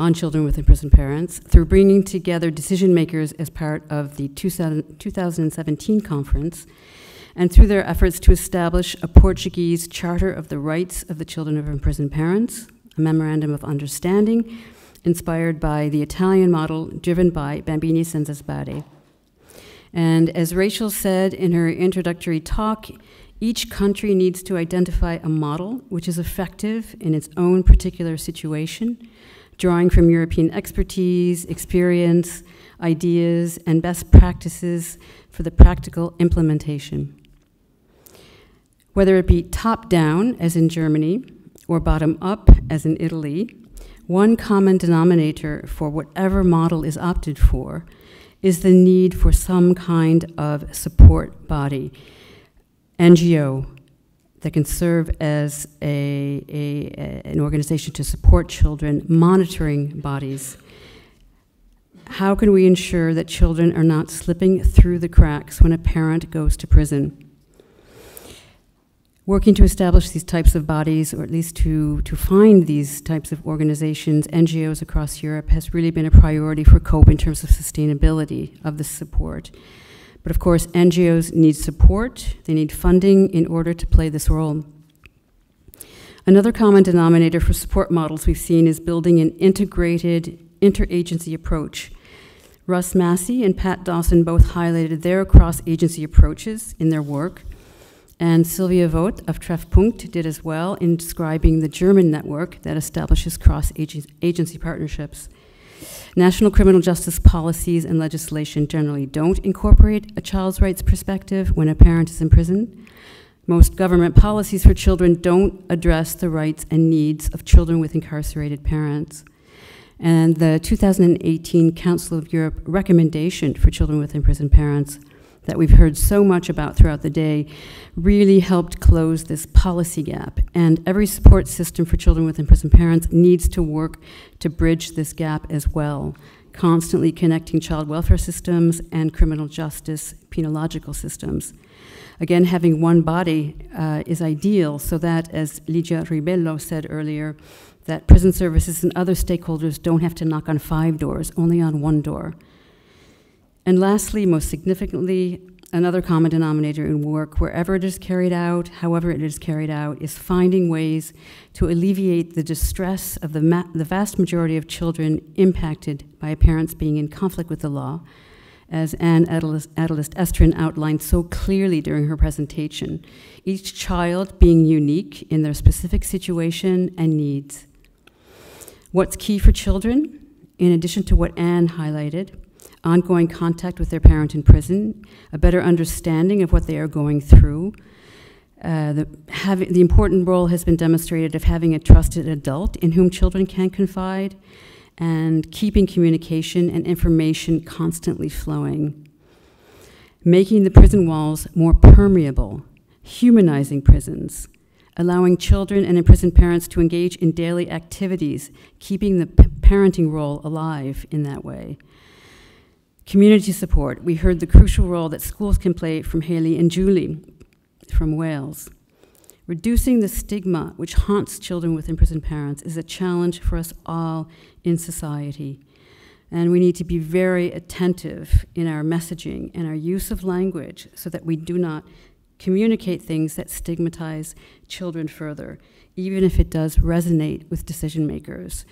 on children with imprisoned parents through bringing together decision makers as part of the 2017 conference and through their efforts to establish a Portuguese Charter of the Rights of the Children of Imprisoned Parents, a memorandum of understanding inspired by the Italian model driven by Bambini Senza Spade. And as Rachel said in her introductory talk, each country needs to identify a model which is effective in its own particular situation drawing from European expertise, experience, ideas, and best practices for the practical implementation. Whether it be top-down, as in Germany, or bottom-up, as in Italy, one common denominator for whatever model is opted for is the need for some kind of support body, NGO, that can serve as a, a, an organization to support children, monitoring bodies. How can we ensure that children are not slipping through the cracks when a parent goes to prison? Working to establish these types of bodies, or at least to, to find these types of organizations, NGOs across Europe, has really been a priority for COPE in terms of sustainability of the support. But of course, NGOs need support, they need funding in order to play this role. Another common denominator for support models we've seen is building an integrated interagency approach. Russ Massey and Pat Dawson both highlighted their cross-agency approaches in their work, and Sylvia Voth of Treffpunkt did as well in describing the German network that establishes cross-agency partnerships. National criminal justice policies and legislation generally don't incorporate a child's rights perspective when a parent is in prison. Most government policies for children don't address the rights and needs of children with incarcerated parents. And the 2018 Council of Europe recommendation for children with imprisoned parents that we've heard so much about throughout the day really helped close this policy gap. And every support system for children with imprisoned parents needs to work to bridge this gap as well, constantly connecting child welfare systems and criminal justice penological systems. Again, having one body uh, is ideal so that, as Ligia Ribello said earlier, that prison services and other stakeholders don't have to knock on five doors, only on one door. And lastly, most significantly, another common denominator in work, wherever it is carried out, however it is carried out, is finding ways to alleviate the distress of the, the vast majority of children impacted by parents being in conflict with the law, as Anne Adelist, Adelist Estrin outlined so clearly during her presentation, each child being unique in their specific situation and needs. What's key for children, in addition to what Anne highlighted, ongoing contact with their parent in prison, a better understanding of what they are going through. Uh, the, the important role has been demonstrated of having a trusted adult in whom children can confide and keeping communication and information constantly flowing. Making the prison walls more permeable, humanizing prisons, allowing children and imprisoned parents to engage in daily activities, keeping the parenting role alive in that way. Community support. We heard the crucial role that schools can play from Haley and Julie from Wales. Reducing the stigma which haunts children with imprisoned parents is a challenge for us all in society. And we need to be very attentive in our messaging and our use of language so that we do not communicate things that stigmatize children further, even if it does resonate with decision makers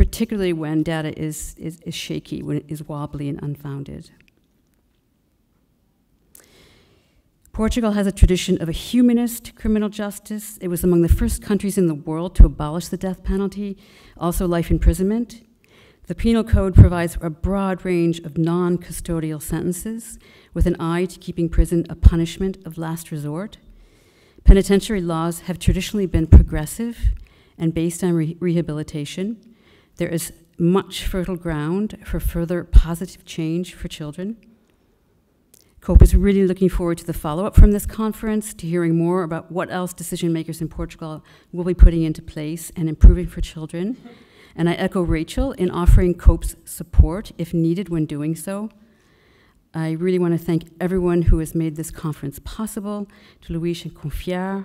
particularly when data is, is, is shaky, when it is wobbly and unfounded. Portugal has a tradition of a humanist criminal justice. It was among the first countries in the world to abolish the death penalty, also life imprisonment. The penal code provides a broad range of non custodial sentences with an eye to keeping prison a punishment of last resort. Penitentiary laws have traditionally been progressive and based on re rehabilitation. There is much fertile ground for further positive change for children. COPE is really looking forward to the follow-up from this conference, to hearing more about what else decision makers in Portugal will be putting into place and improving for children. And I echo Rachel in offering COPE's support if needed when doing so. I really want to thank everyone who has made this conference possible, to Luis and Confiar,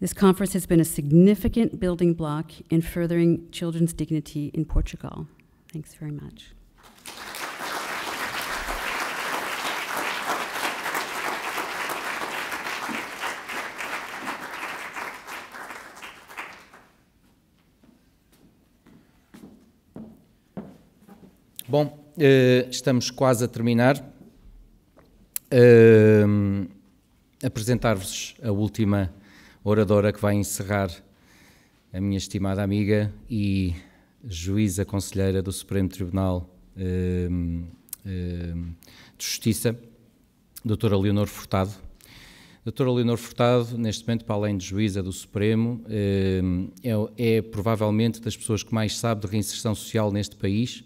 this conference has been a significant building block in furthering children's dignity in Portugal. Thanks very much. Bom, eh, estamos quase a terminar. Eh, apresentar-vos a última oradora que vai encerrar a minha estimada amiga e juíza conselheira do Supremo Tribunal ehm, ehm, de Justiça, doutora Leonor Furtado. Doutora Leonor Furtado, neste momento, para além de juíza do Supremo, ehm, é, é provavelmente das pessoas que mais sabe de reinserção social neste país.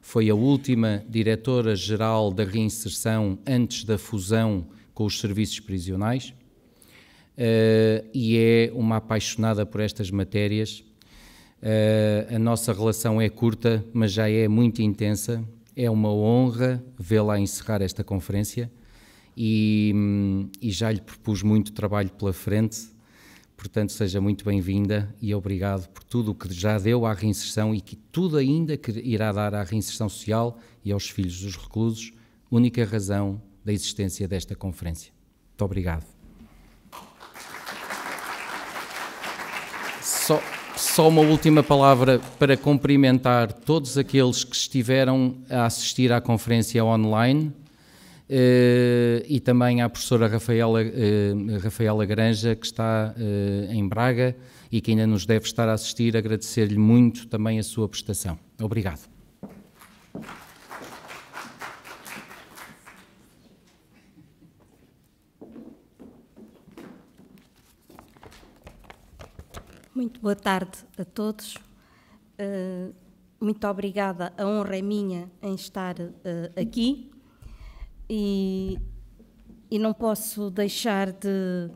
Foi a última diretora-geral da reinserção antes da fusão com os serviços prisionais uh, e é uma apaixonada por estas matérias. Uh, a nossa relação é curta, mas já é muito intensa. É uma honra vê-la encerrar esta conferência e, hum, e já lhe propus muito trabalho pela frente. Portanto, seja muito bem-vinda e obrigado por tudo o que já deu à reinserção e que tudo ainda que irá dar à reinserção social e aos filhos dos reclusos, única razão da existência desta conferência. Muito obrigado. Só, só uma última palavra para cumprimentar todos aqueles que estiveram a assistir à conferência online eh, e também à professora Rafaela, eh, Rafaela Granja, que está eh, em Braga e que ainda nos deve estar a assistir, agradecer-lhe muito também a sua prestação. Obrigado. Muito boa tarde a todos. Uh, muito obrigada, a honra é minha em estar uh, aqui e, e, não posso deixar de,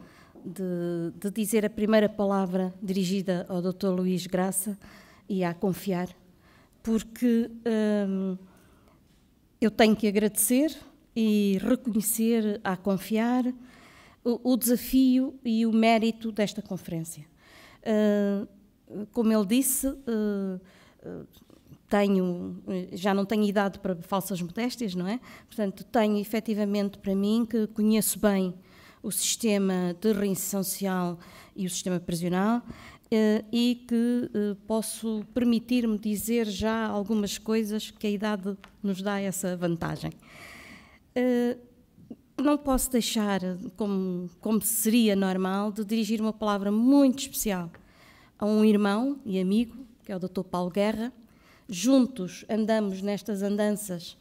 de, de, dizer a primeira palavra dirigida ao Dr. Luís Graça e a confiar, porque um, ehm, eu tenho que agradecer e reconhecer a confiar o, o desafio e o mérito desta conferência. Ah, como ele disse, ah, ah, tenho, já não tenho idade para falsas modéstias, não é? Portanto, tenho efetivamente para mim que conheço bem o sistema de reinserção social e o sistema prisional e que posso permitir-me dizer já algumas coisas que a idade nos dá essa vantagem não posso deixar, como, como seria normal, de dirigir uma palavra muito especial a um irmão e amigo, que é o Dr. Paulo Guerra. Juntos andamos nestas andanças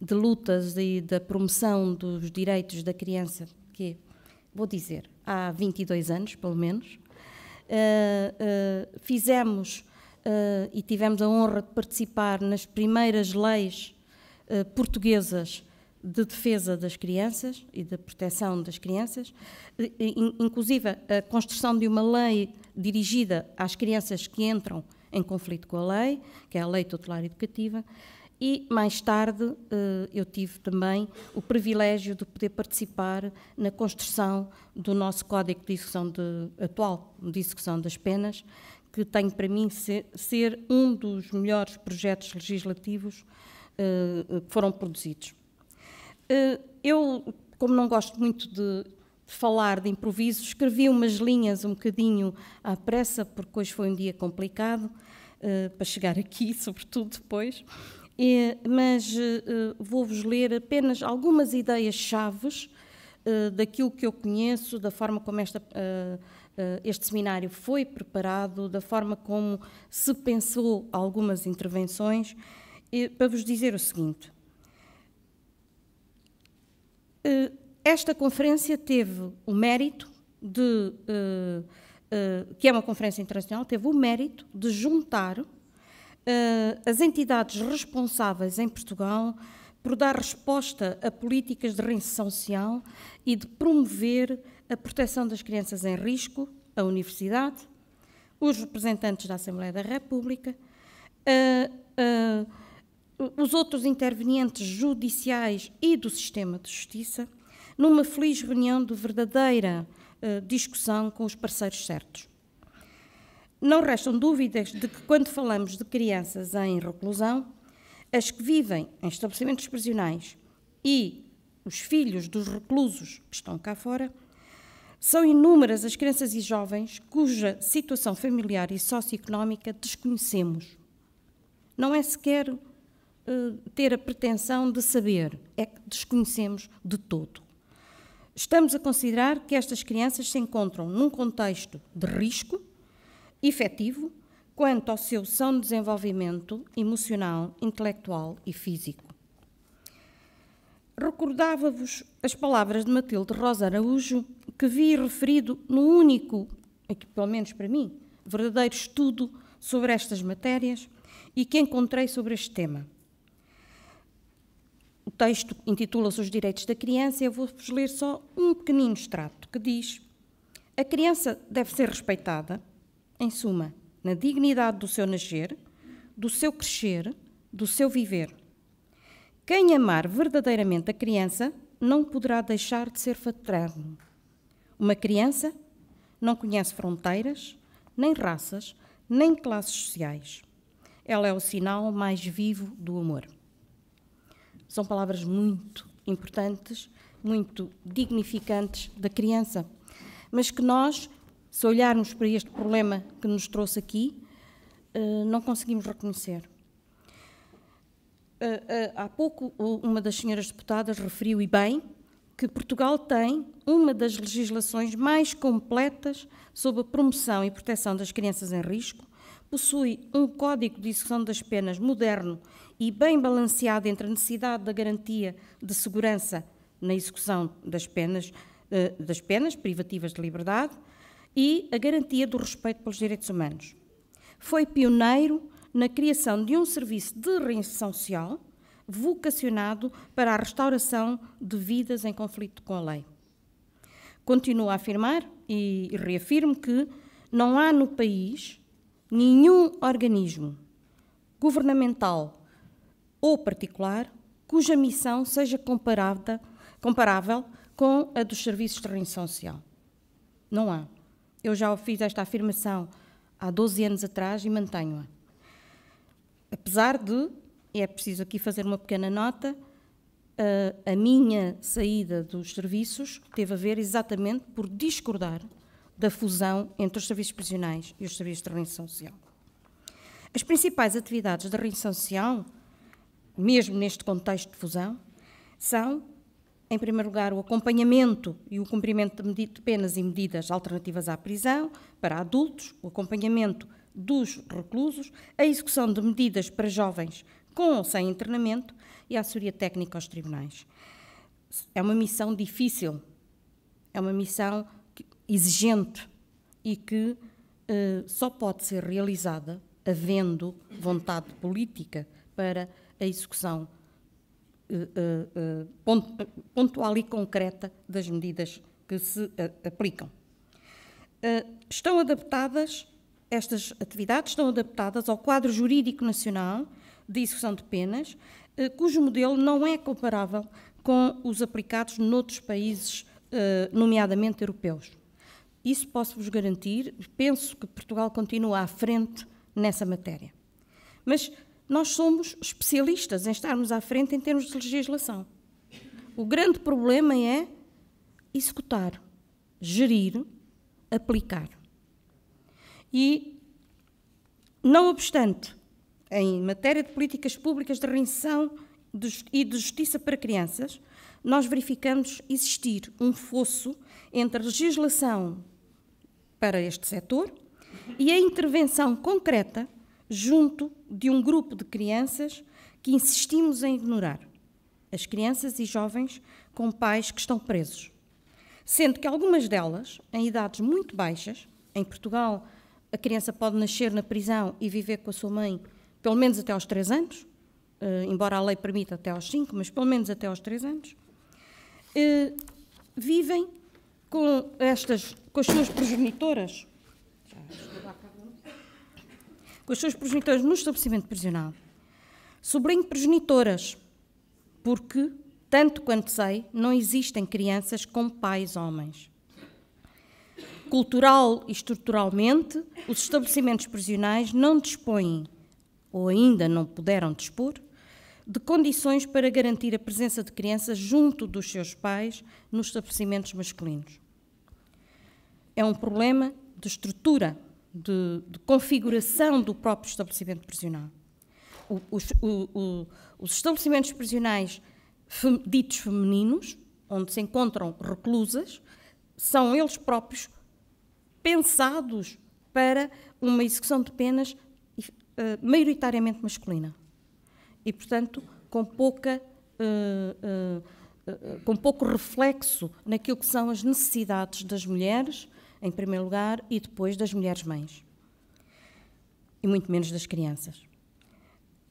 de lutas e da promoção dos direitos da criança, que vou dizer, há 22 anos, pelo menos. Uh, uh, fizemos uh, e tivemos a honra de participar nas primeiras leis portuguesas de defesa das crianças e de proteção das crianças, inclusive a construção de uma lei dirigida às crianças que entram em conflito com a lei, que é a Lei Tutelar Educativa, e mais tarde eh, eu tive também o privilégio de poder participar na construção do nosso Código de Execução de, atual de Execução das Penas, que tem para mim ser, ser um dos melhores projetos legislativos eh, que foram produzidos. Eh, eu, como não gosto muito de falar de improviso, escrevi umas linhas um bocadinho à pressa, porque hoje foi um dia complicado, eh, para chegar aqui, sobretudo depois. mas eh, vou-vos ler apenas algumas ideias chaves daquilo que eu conheço, da forma como esta, este seminário foi preparado, da forma como se pensou algumas intervenções, para vos dizer o seguinte: eh, esta conferência teve o mérito de, eh, eh, que é uma conferência internacional, teve o mérito de juntar as entidades responsáveis em Portugal por dar resposta a políticas de reinserção social e de promover a proteção das crianças em risco, a universidade, os representantes da Assembleia da República, os outros intervenientes judiciais e do sistema de justiça, numa feliz reunião de verdadeira eh, discussão com os parceiros certos. Não restam dúvidas de que, quando falamos de crianças em reclusão, as que vivem em estabelecimentos prisionais e os filhos dos reclusos que estão cá fora, são inúmeras as crianças e jovens cuja situação familiar e socioeconómica desconhecemos. Não é sequer eh, ter a pretensão de saber, é que desconhecemos de todo. Estamos a considerar que estas crianças se encontram num contexto de risco efetivo quanto ao seu são desenvolvimento emocional, intelectual e físico. Recordava-vos as palavras de Matilde Rosa Araújo que vi referido no único, aqui, pelo menos para mim, verdadeiro estudo sobre estas matérias e que encontrei sobre este tema texto intitula-se Os Direitos da Criança e eu vou-vos ler só um pequenino extrato que diz: A criança deve ser respeitada, em suma, na dignidade do seu nascer, do seu crescer, do seu viver. Quem amar verdadeiramente a criança não poderá deixar de ser fraterno. Uma criança não conhece fronteiras, nem raças, nem classes sociais. Ela é o sinal mais vivo do amor. São palavras muito importantes, muito dignificantes da criança, mas que nós, se olharmos para este problema que nos trouxe aqui, eh, não conseguimos reconhecer. Eh, eh, há pouco, uma das senhoras deputadas referiu, e bem, que Portugal tem uma das legislações mais completas sobre a promoção e proteção das crianças em risco, possui um código de execução das penas moderno e bem balanceado entre a necessidade da garantia de segurança na execução das penas, eh, das penas privativas de liberdade e a garantia do respeito pelos direitos humanos. Foi pioneiro na criação de um serviço de reinserção social vocacionado para a restauração de vidas em conflito com a lei. Continuo a afirmar e reafirmo que não há no país nenhum organismo governamental ou particular cuja missão seja comparável com a dos serviços de reinserção social. Não há. Eu já fiz esta afirmação há 12 anos atrás e mantenho-a. Apesar de, e é preciso aqui fazer uma pequena nota, a, eh, a minha saída dos serviços teve a ver exatamente por discordar da fusão entre os serviços prisionais e os serviços de reinserção social. As principais atividades da reinserção social mesmo neste contexto de fusão, são, em primeiro lugar, o acompanhamento e o cumprimento de penas e medidas alternativas à prisão para adultos, o acompanhamento dos reclusos, a execução de medidas para jovens com ou sem internamento e a assessoria técnica aos tribunais. É uma missão difícil, é uma missão exigente e que eh, só pode ser realizada havendo vontade política para a execução eh, eh, eh, pontual e concreta das medidas que se aplicam. Estão adaptadas, estas atividades estão adaptadas ao quadro jurídico nacional de execução de penas, cujo modelo não é comparável com os aplicados noutros países, nomeadamente europeus. Isso posso-vos garantir, penso que Portugal continua à frente nessa matéria. Mas nós somos especialistas em estarmos à frente em termos de legislação. O grande problema é executar, gerir, aplicar. E, não obstante, em matéria de políticas públicas de reinserção e de justiça para crianças, nós verificamos existir um fosso entre a legislação para este setor e a intervenção concreta junto de um grupo de crianças que insistimos em ignorar, as crianças e jovens com pais que estão presos. Sendo que algumas delas, em idades muito baixas, em Portugal, a criança pode nascer na prisão e viver com a sua mãe pelo menos até aos 3 anos, eh, embora a lei permita até aos 5, mas pelo menos até aos 3 anos, eh, vivem com, estas, com as suas progenitoras com os seus progenitores no estabelecimento prisional. Sublinho progenitoras, porque, tanto quanto sei, não existem crianças com pais homens. Cultural e estruturalmente, os estabelecimentos prisionais não dispõem, ou ainda não puderam dispor, de condições para garantir a presença de crianças junto dos seus pais nos estabelecimentos masculinos. É um problema de estrutura de, de configuração do próprio estabelecimento prisional. O, os, o, os estabelecimentos prisionais fem, ditos femininos, onde se encontram reclusas, são eles próprios pensados para uma execução de penas uh, maioritariamente masculina. E, portanto, com pouca. Uh, uh, com pouco reflexo naquilo que são as necessidades das mulheres em primeiro lugar, e depois das mulheres mães. E muito menos das crianças.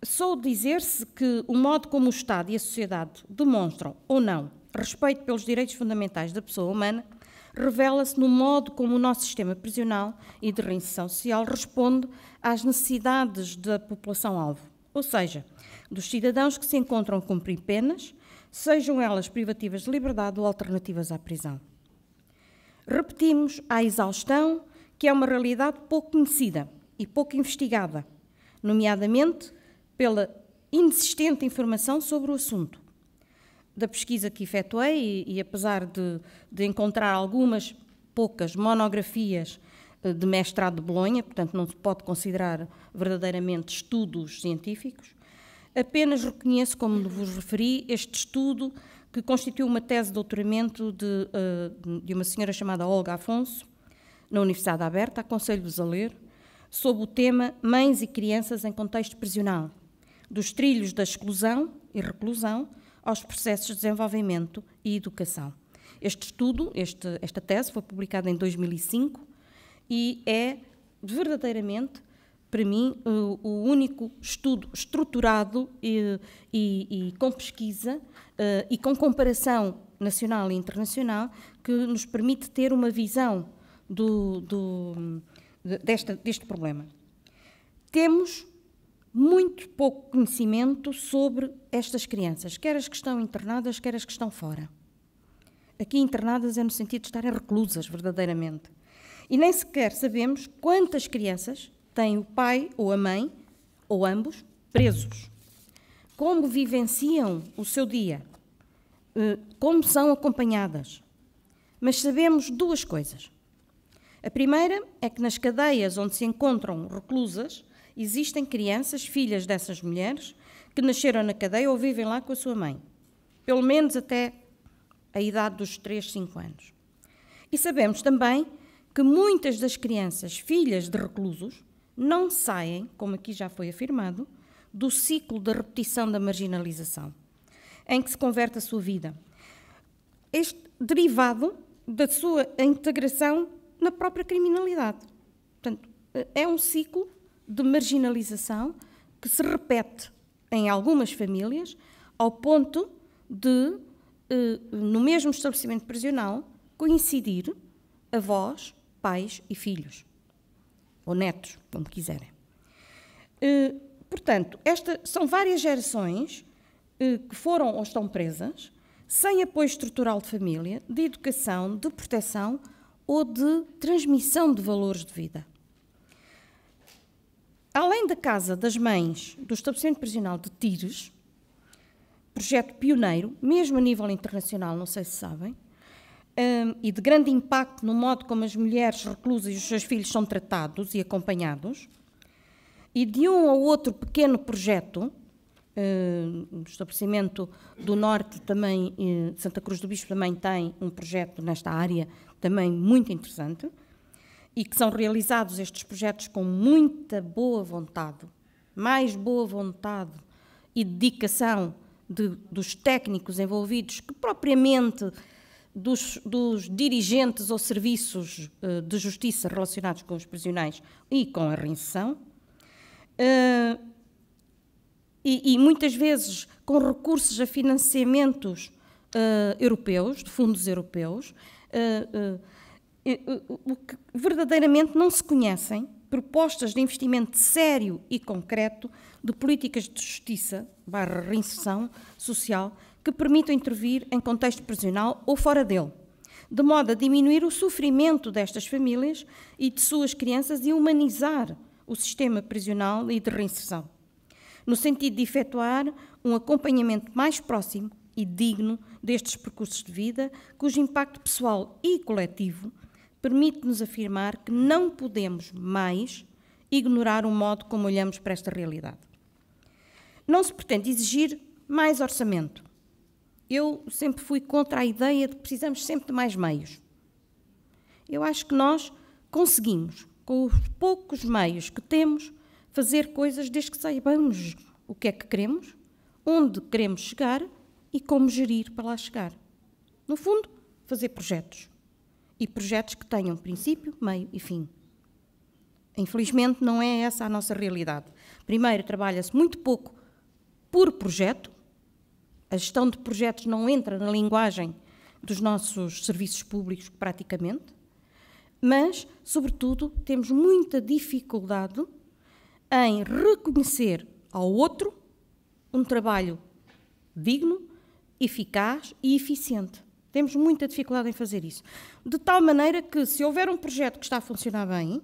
Sou dizer-se que o modo como o Estado e a sociedade demonstram ou não respeito pelos direitos fundamentais da pessoa humana revela-se no modo como o nosso sistema prisional e de reinserção social responde às necessidades da população-alvo, ou seja, dos cidadãos que se encontram a cumprir penas, sejam elas privativas de liberdade ou alternativas à prisão. Repetimos à exaustão que é uma realidade pouco conhecida e pouco investigada, nomeadamente pela inexistente informação sobre o assunto. Da pesquisa que efetuei, e, e apesar de, de, encontrar algumas poucas monografias eh, de mestrado de Bolonha, portanto não se pode considerar verdadeiramente estudos científicos, apenas reconheço, como vos referi, este estudo que constituiu uma tese de doutoramento de, eh, de uma senhora chamada Olga Afonso, na Universidade Aberta, aconselho-vos a ler, sob o tema Mães e Crianças em Contexto Prisional, dos trilhos da exclusão e reclusão aos processos de desenvolvimento e educação. Este estudo, este, esta tese, foi publicada em 2005 e é verdadeiramente para mim, o, o único estudo estruturado e, eh, e, e com pesquisa uh, e com comparação nacional e internacional que nos permite ter uma visão do, do, desta, deste problema. Temos muito pouco conhecimento sobre estas crianças, quer as que estão internadas, quer as que estão fora. Aqui internadas é no sentido de estarem reclusas, verdadeiramente. E nem sequer sabemos quantas crianças têm o pai ou a mãe, ou ambos, presos? Como vivenciam o seu dia? Eh, como são acompanhadas? Mas sabemos duas coisas. A primeira é que nas cadeias onde se encontram reclusas existem crianças, filhas dessas mulheres, que nasceram na cadeia ou vivem lá com a sua mãe, pelo menos até a idade dos 3, 5 anos. E sabemos também que muitas das crianças, filhas de reclusos, não saem, como aqui já foi afirmado, do ciclo da repetição da marginalização, em que se converte a sua vida. Este derivado da sua integração na própria criminalidade. Portanto, eh, é um ciclo de marginalização que se repete em algumas famílias ao ponto de, eh, no mesmo estabelecimento prisional, coincidir avós, pais e filhos ou netos, como quiserem. Eh, portanto, esta, são várias gerações eh, que foram ou estão presas, sem apoio estrutural de família, de educação, de proteção ou de transmissão de valores de vida. Além da Casa das Mães do Estabelecimento Prisional de Tires, projeto pioneiro, mesmo a nível internacional, não sei se sabem, um, e de grande impacto no modo como as mulheres reclusas e os seus filhos são tratados e acompanhados, e de um ou outro pequeno projeto, um estabelecimento do Norte também, eh, Santa Cruz do Bispo também tem um projeto nesta área também muito interessante, e que são realizados estes projetos com muita boa vontade, mais boa vontade e dedicação de, dos técnicos envolvidos que propriamente dos, dos dirigentes ou serviços uh, de justiça relacionados com os prisionais e com a reinserção, uh, eh, e, e, muitas vezes com recursos a financiamentos uh, europeus, de fundos europeus, o que verdadeiramente não se conhecem propostas de investimento sério e concreto de políticas de justiça barra reinserção social que permitam intervir em contexto prisional ou fora dele, de modo a diminuir o sofrimento destas famílias e de suas crianças e humanizar o sistema prisional e de reinserção, no sentido de efetuar um acompanhamento mais próximo e digno destes percursos de vida, cujo impacto pessoal e coletivo permite-nos afirmar que não podemos mais ignorar o modo como olhamos para esta realidade. Não se pretende exigir mais orçamento, eu sempre fui contra a ideia de que precisamos sempre de mais meios. Eu acho que nós conseguimos, com os poucos meios que temos, fazer coisas desde que saibamos o que é que queremos, onde queremos chegar e como gerir para lá chegar. No fundo, fazer projetos. E projetos que tenham princípio, meio e fim. Infelizmente, não é essa a nossa realidade. Primeiro, trabalha-se muito pouco por projeto, a gestão de projetos não entra na linguagem dos nossos serviços públicos, praticamente, mas, sobretudo, temos muita dificuldade em reconhecer ao outro um trabalho digno, eficaz e eficiente. Temos muita dificuldade em fazer isso. De tal maneira que, se houver um projeto que está a funcionar bem,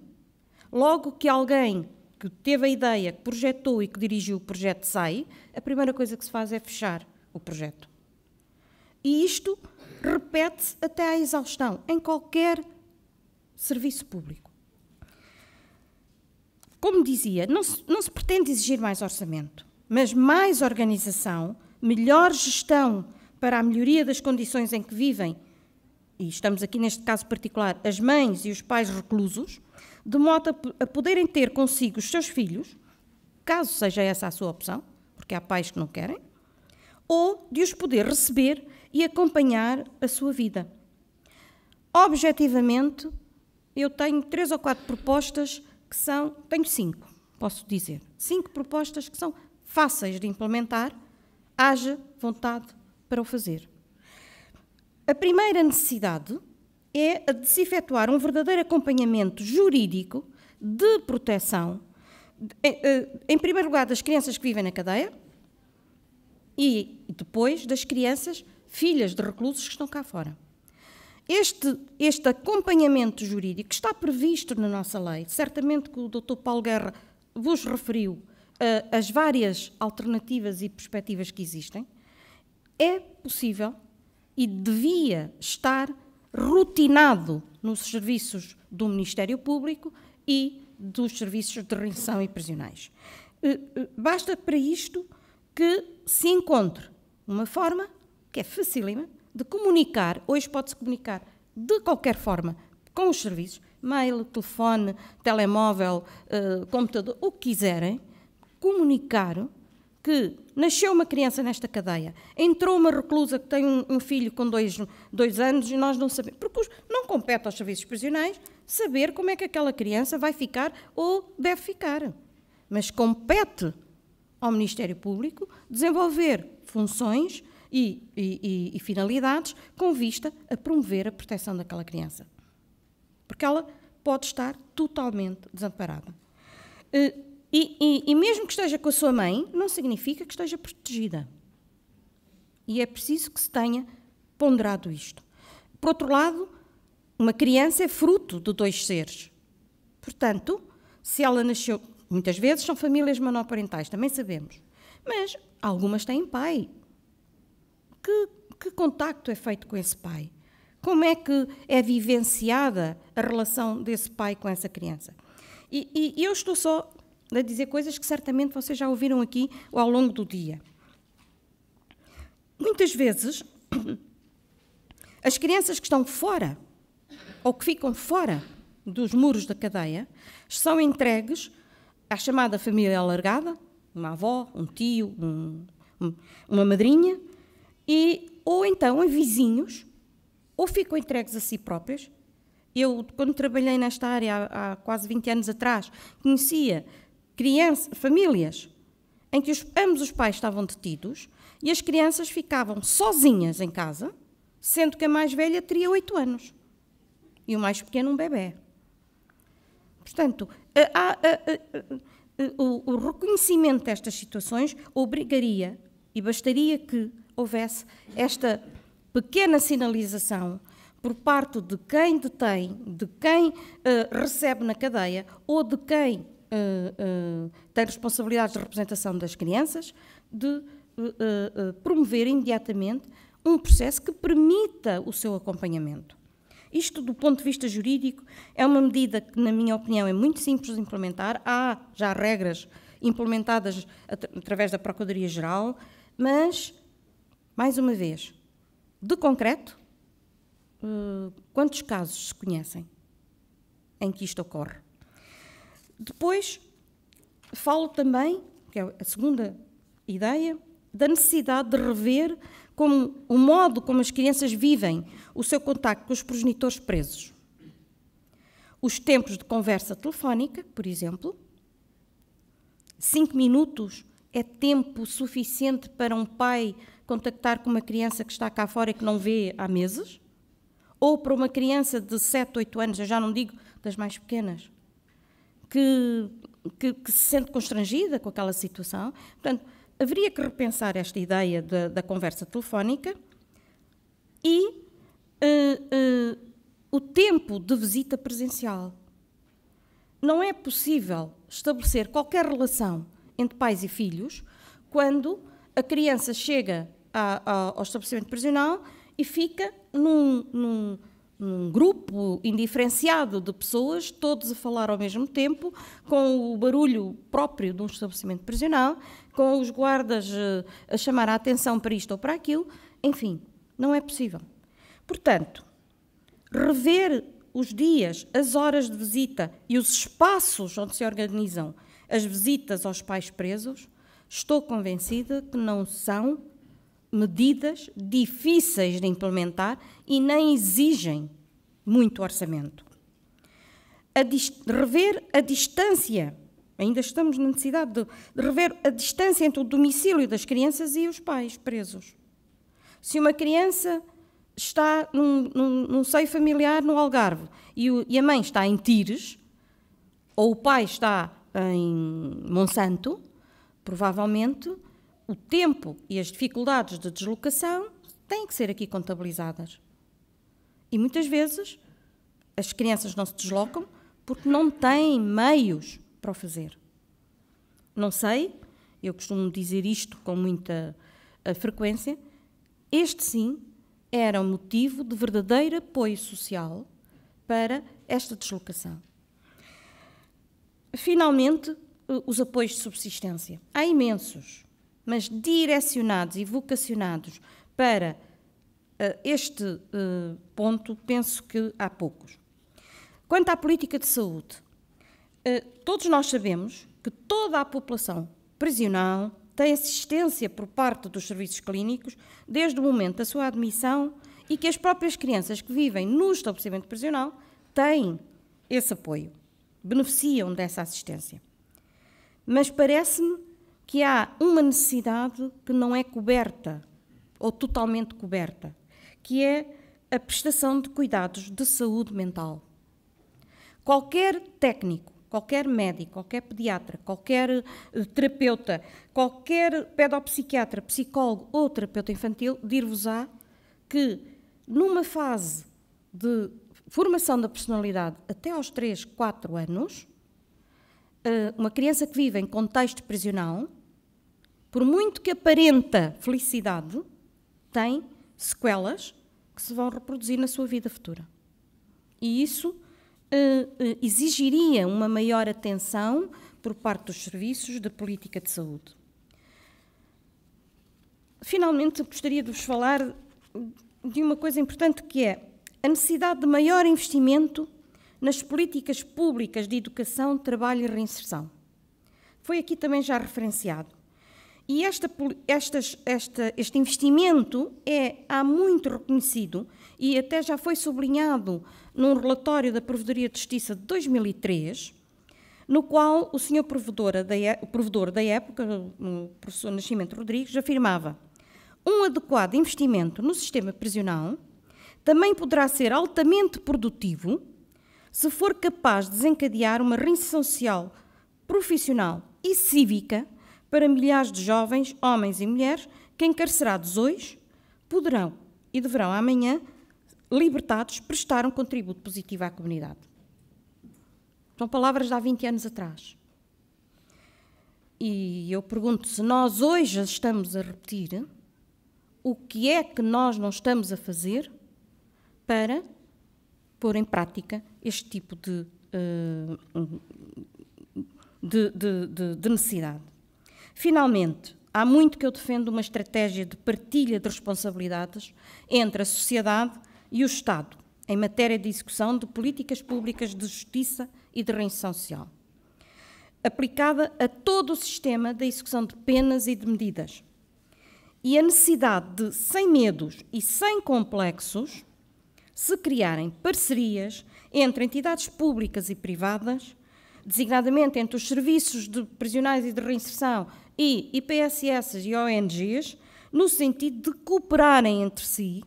logo que alguém que teve a ideia, que projetou e que dirigiu o projeto sai, a primeira coisa que se faz é fechar o projeto. E isto repete-se até à exaustão, em qualquer serviço público. Como dizia, não se, não se pretende exigir mais orçamento, mas mais organização, melhor gestão para a melhoria das condições em que vivem, e estamos aqui neste caso particular, as mães e os pais reclusos, de modo a, a poderem ter consigo os seus filhos, caso seja essa a sua opção, porque há pais que não querem, ou de os poder receber e acompanhar a sua vida. Objetivamente, eu tenho três ou quatro propostas que são, tenho cinco, posso dizer, cinco propostas que são fáceis de implementar, haja vontade para o fazer. A primeira necessidade é a de se efetuar um verdadeiro acompanhamento jurídico de proteção, eh, eh, em primeiro lugar, das crianças que vivem na cadeia, e depois das crianças, filhas de reclusos que estão cá fora. Este, este acompanhamento jurídico está previsto na nossa lei. Certamente que o Dr. Paulo Guerra vos referiu uh, as várias alternativas e perspectivas que existem. É possível e devia estar rotinado nos serviços do Ministério Público e dos serviços de reinserção e prisionais. Eh, eh, basta para isto que se encontre uma forma, que é facílima, de comunicar, hoje pode-se comunicar de qualquer forma com os serviços, mail, telefone, telemóvel, eh, computador, o que quiserem, comunicar que nasceu uma criança nesta cadeia, entrou uma reclusa que tem um, um filho com dois, dois anos e nós não sabemos. Porque não compete aos serviços prisionais saber como é que aquela criança vai ficar ou deve ficar. Mas compete ao Ministério Público desenvolver funções e, e, e, finalidades com vista a promover a proteção daquela criança. Porque ela pode estar totalmente desamparada. Eh, e, e mesmo que esteja com a sua mãe, não significa que esteja protegida. E é preciso que se tenha ponderado isto. Por outro lado, uma criança é fruto de dois seres. Portanto, se ela nasceu, Muitas vezes são famílias monoparentais, também sabemos. Mas algumas têm pai. Que, que contacto é feito com esse pai? Como é que é vivenciada a relação desse pai com essa criança? E, e eu estou só a dizer coisas que certamente vocês já ouviram aqui ou ao longo do dia. Muitas vezes, as crianças que estão fora ou que ficam fora dos muros da cadeia são entregues à chamada família alargada, uma avó, um tio, um, uma madrinha, e, ou então em vizinhos, ou ficam entregues a si próprios. Eu, quando trabalhei nesta área há, há quase 20 anos atrás, conhecia crianças, famílias em que os, ambos os pais estavam detidos e as crianças ficavam sozinhas em casa, sendo que a mais velha teria 8 anos e o mais pequeno um bebê. Portanto, o, o reconhecimento destas situações obrigaria e bastaria que houvesse esta pequena sinalização por parte de quem detém, de quem uh, recebe na cadeia ou de quem uh, uh, tem responsabilidades de representação das crianças, de promover imediatamente um processo que permita o seu acompanhamento. Isto, do ponto de vista jurídico, é uma medida que, na minha opinião, é muito simples de implementar. Há já regras implementadas at através da Procuradoria-Geral, mas, mais uma vez, de concreto, uh, quantos casos se conhecem em que isto ocorre? Depois, falo também, que é a segunda ideia, da necessidade de rever como o modo como as crianças vivem o seu contacto com os progenitores presos. Os tempos de conversa telefónica, por exemplo. Cinco minutos é tempo suficiente para um pai contactar com uma criança que está cá fora e que não vê há meses? Ou para uma criança de 7, 8 anos, eu já não digo das mais pequenas, que, que, que se sente constrangida com aquela situação? Portanto, haveria que repensar esta ideia da, da conversa telefónica e uh, uh, o tempo de visita presencial. Não é possível estabelecer qualquer relação entre pais e filhos quando a criança chega a, a, ao estabelecimento prisional e fica num, num, num, grupo indiferenciado de pessoas, todos a falar ao mesmo tempo, com o barulho próprio de um estabelecimento prisional, com os guardas eh, a chamar a atenção para isto ou para aquilo, enfim, não é possível. Portanto, rever os dias, as horas de visita e os espaços onde se organizam as visitas aos pais presos, estou convencida que não são medidas difíceis de implementar e nem exigem muito orçamento. A rever a distância Ainda estamos na necessidade de, rever a distância entre o domicílio das crianças e os pais presos. Se uma criança está num, num, num seio familiar no Algarve e, o, e a mãe está em Tires, ou o pai está em Monsanto, provavelmente o tempo e as dificuldades de deslocação têm que ser aqui contabilizadas. E muitas vezes as crianças não se deslocam porque não têm meios para o fazer. Não sei, eu costumo dizer isto com muita eh, frequência, este sim era um motivo de verdadeiro apoio social para esta deslocação. Finalmente, eh, os apoios de subsistência. Há imensos, mas direcionados e vocacionados para eh, este ponto, penso que há poucos. Quanto à política de saúde, eh, todos nós sabemos que toda a população prisional tem assistência por parte dos serviços clínicos desde o momento da sua admissão e que as próprias crianças que vivem no estabelecimento prisional têm esse apoio, beneficiam dessa assistência. Mas parece-me que há uma necessidade que não é coberta ou totalmente coberta, que é a prestação de cuidados de saúde mental. Qualquer técnico qualquer médico, qualquer pediatra, qualquer eh, terapeuta, qualquer pedopsiquiatra, psicólogo ou terapeuta infantil, dir-vos-á que numa fase de formação da personalidade até aos 3, 4 anos, eh, uma criança que vive em contexto prisional, por muito que aparenta felicidade, tem sequelas que se vão reproduzir na sua vida futura. E isso eh, eh, exigiria uma maior atenção por parte dos serviços da política de saúde. Finalmente, gostaria de vos falar de uma coisa importante que é a necessidade de maior investimento nas políticas públicas de educação, trabalho e reinserção. Foi aqui também já referenciado. E esta, esta, esta, este investimento é há muito reconhecido e até já foi sublinhado num relatório da Provedoria de Justiça de 2003, no qual o senhor provedor da, é, o provedor da época, o professor Nascimento Rodrigues, afirmava um adequado investimento no sistema prisional também poderá ser altamente produtivo se for capaz de desencadear uma reinserção social, profissional e cívica para milhares de jovens, homens e mulheres, que encarcerados hoje poderão e deverão amanhã libertados, prestaram contributo positivo à comunidade. São palavras de há 20 anos atrás. E eu pergunto se nós hoje as estamos a repetir, o que é que nós não estamos a fazer para pôr em prática este tipo de, eh, de, de, de necessidade. Finalmente, há muito que eu defendo uma estratégia de partilha de responsabilidades entre a sociedade e o Estado em matéria de execução de políticas públicas de justiça e de reinserção social, aplicada a todo o sistema da execução de penas e de medidas. E a necessidade de, sem medos e sem complexos, se criarem parcerias entre entidades públicas e privadas, designadamente entre os serviços de prisionais e de reinserção e IPSS e ONGs, no sentido de cooperarem entre si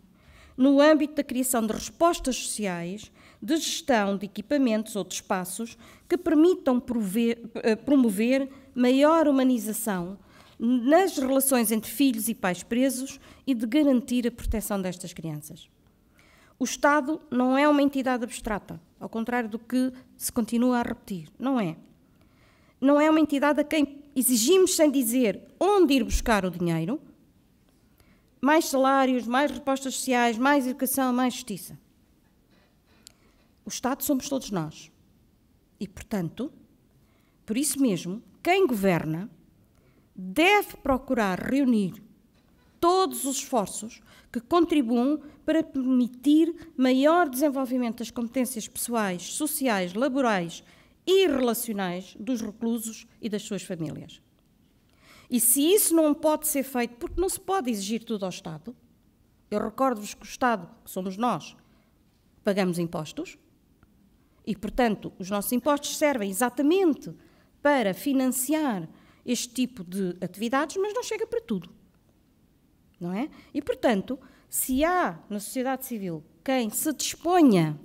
no âmbito da criação de respostas sociais, de gestão de equipamentos ou de espaços que permitam prover, eh, promover maior humanização nas relações entre filhos e pais presos e de garantir a proteção destas crianças. O Estado não é uma entidade abstrata, ao contrário do que se continua a repetir. Não é. Não é uma entidade a quem exigimos sem dizer onde ir buscar o dinheiro, mais salários, mais respostas sociais, mais educação, mais justiça. O Estado somos todos nós. E, portanto, por isso mesmo, quem governa deve procurar reunir todos os esforços que contribuam para permitir maior desenvolvimento das competências pessoais, sociais, laborais e relacionais dos reclusos e das suas famílias. E se isso não pode ser feito, porque não se pode exigir tudo ao Estado, eu recordo-vos que o Estado, que somos nós, pagamos impostos, e, portanto, os nossos impostos servem exatamente para financiar este tipo de atividades, mas não chega para tudo. Não é? E, portanto, se há na sociedade civil quem se disponha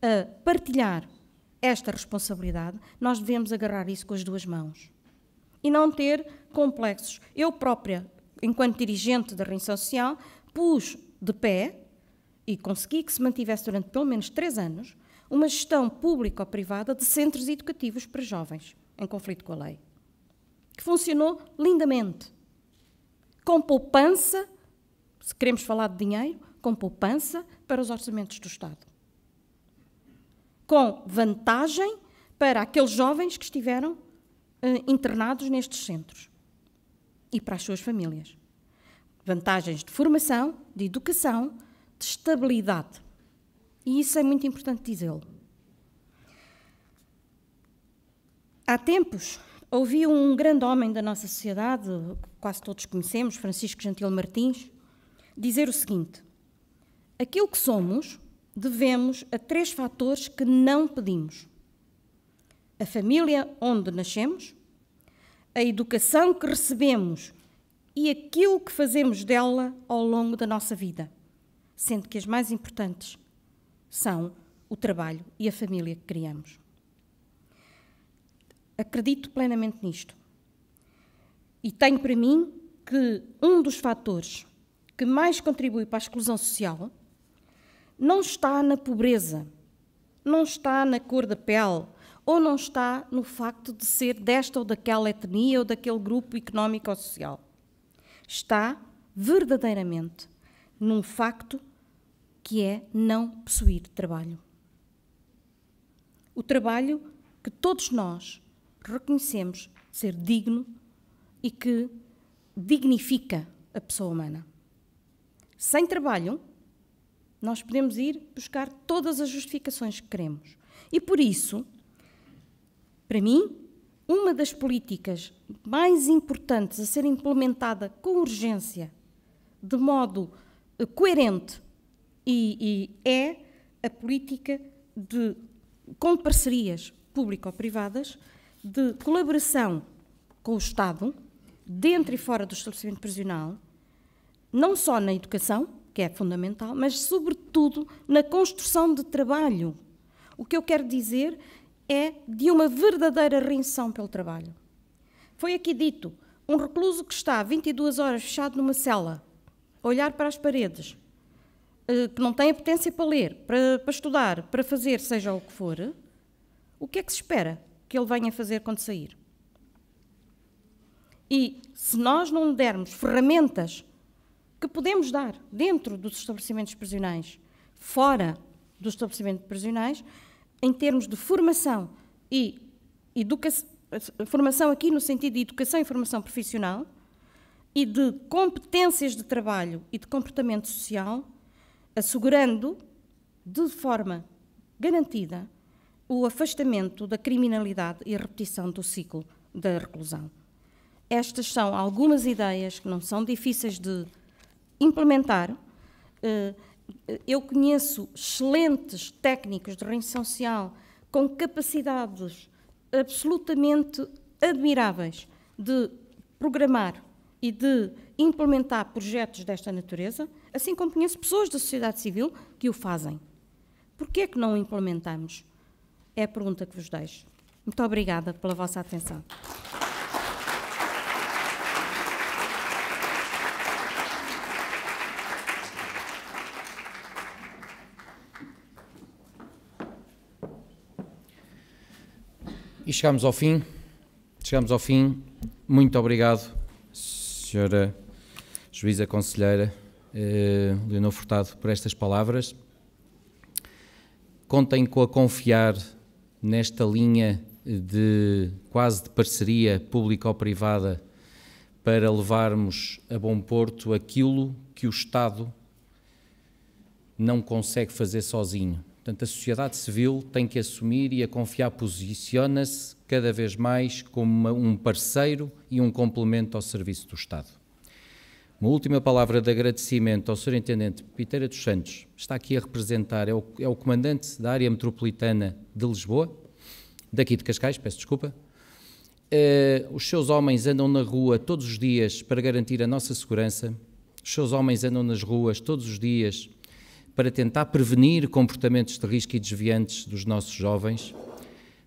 a partilhar esta responsabilidade, nós devemos agarrar isso com as duas mãos e não ter complexos. Eu própria, enquanto dirigente da Reinção Social, pus de pé e consegui que se mantivesse durante pelo menos três anos uma gestão pública ou privada de centros educativos para jovens em conflito com a lei, que funcionou lindamente, com poupança, se queremos falar de dinheiro, com poupança para os orçamentos do Estado, com vantagem para aqueles jovens que estiveram eh, internados nestes centros e para as suas famílias. Vantagens de formação, de educação, de estabilidade. E isso é muito importante dizê-lo. Há tempos, ouvi um grande homem da nossa sociedade, quase todos conhecemos, Francisco Gentil Martins, dizer o seguinte: Aquilo que somos devemos a três fatores que não pedimos: a família onde nascemos, a educação que recebemos e aquilo que fazemos dela ao longo da nossa vida, sendo que as mais importantes são o trabalho e a família que criamos. Acredito plenamente nisto. E tenho para mim que um dos fatores que mais contribui para a exclusão social não está na pobreza, não está na cor da pele, ou não está no facto de ser desta ou daquela etnia ou daquele grupo económico ou social. Está verdadeiramente num facto que é não possuir trabalho. O trabalho que todos nós reconhecemos ser digno e que dignifica a pessoa humana. Sem trabalho, nós podemos ir buscar todas as justificações que queremos. E por isso, para mim, uma das políticas mais importantes a ser implementada com urgência, de modo eh, coerente, e, e é a política de, com parcerias público-privadas, de colaboração com o Estado, dentro e fora do estabelecimento prisional, não só na educação, que é fundamental, mas sobretudo na construção de trabalho. O que eu quero dizer é de uma verdadeira rendição pelo trabalho. Foi aqui dito: um recluso que está 22 horas fechado numa cela, a olhar para as paredes, eh, que não tem a potência para ler, para, para estudar, para fazer, seja o que for, o que é que se espera que ele venha fazer quando sair? E se nós não dermos ferramentas que podemos dar dentro dos estabelecimentos prisionais, fora dos estabelecimentos prisionais, em termos de formação e educação, formação aqui no sentido de educação e formação profissional e de competências de trabalho e de comportamento social, assegurando de forma garantida o afastamento da criminalidade e a repetição do ciclo da reclusão. Estas são algumas ideias que não são difíceis de implementar eh, eu conheço excelentes técnicos de reinserção social com capacidades absolutamente admiráveis de programar e de implementar projetos desta natureza, assim como conheço pessoas da sociedade civil que o fazem. Porquê é que não o implementamos? É a pergunta que vos deixo. Muito obrigada pela vossa atenção. E chegamos ao fim. Chegamos ao fim. Muito obrigado, Senhora Juíza Conselheira eh, Leonor Furtado, por estas palavras. Contem com a confiar nesta linha de quase de parceria público-privada para levarmos a bom porto aquilo que o Estado não consegue fazer sozinho. Portanto, a sociedade civil tem que assumir e a confiar posiciona-se cada vez mais como um parceiro e um complemento ao serviço do Estado. Uma última palavra de agradecimento ao Sr. Intendente Piteira dos Santos, está aqui a representar, é o, é o comandante da área metropolitana de Lisboa, daqui de Cascais, peço desculpa. Uh, os seus homens andam na rua todos os dias para garantir a nossa segurança, os seus homens andam nas ruas todos os dias para tentar prevenir comportamentos de risco e desviantes dos nossos jovens.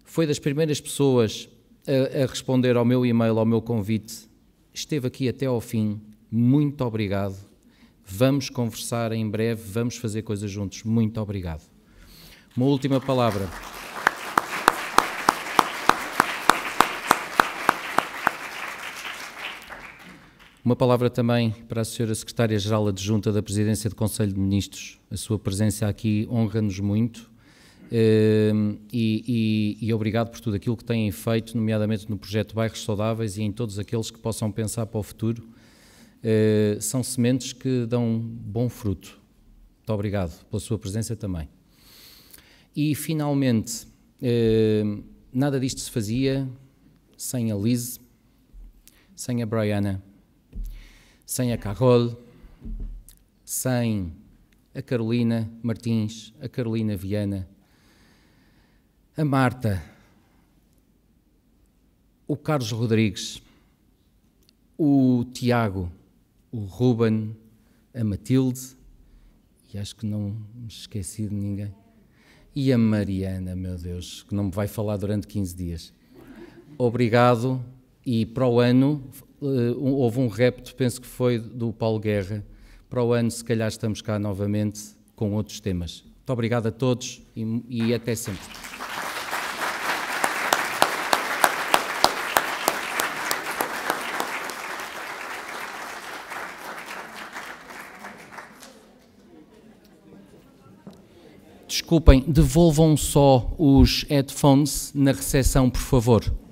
Foi das primeiras pessoas a, a responder ao meu e-mail, ao meu convite. Esteve aqui até ao fim. Muito obrigado. Vamos conversar em breve, vamos fazer coisas juntos. Muito obrigado. Uma última palavra. Uma palavra também para a Sra. Secretária-Geral Adjunta da Presidência do Conselho de Ministros. A sua presença aqui honra-nos muito ehm, e, e, e, obrigado por tudo aquilo que têm feito, nomeadamente no projeto Bairros Saudáveis e em todos aqueles que possam pensar para o futuro. Eh, são sementes que dão bom fruto. Muito obrigado pela sua presença também. E, finalmente, ehm, nada disto se fazia sem a Liz, sem a Brianna sem a Carol, sem a Carolina Martins, a Carolina Viana, a Marta, o Carlos Rodrigues, o Tiago, o Ruben, a Matilde, e acho que não me esqueci de ninguém, e a Mariana, meu Deus, que não me vai falar durante 15 dias. Obrigado e para o ano eh, houve um repto, penso que foi do Paulo Guerra. Para o ano, se calhar, estamos cá novamente com outros temas. Muito obrigado a todos e, e até sempre. Desculpem, devolvam só os headphones na recepção, por favor.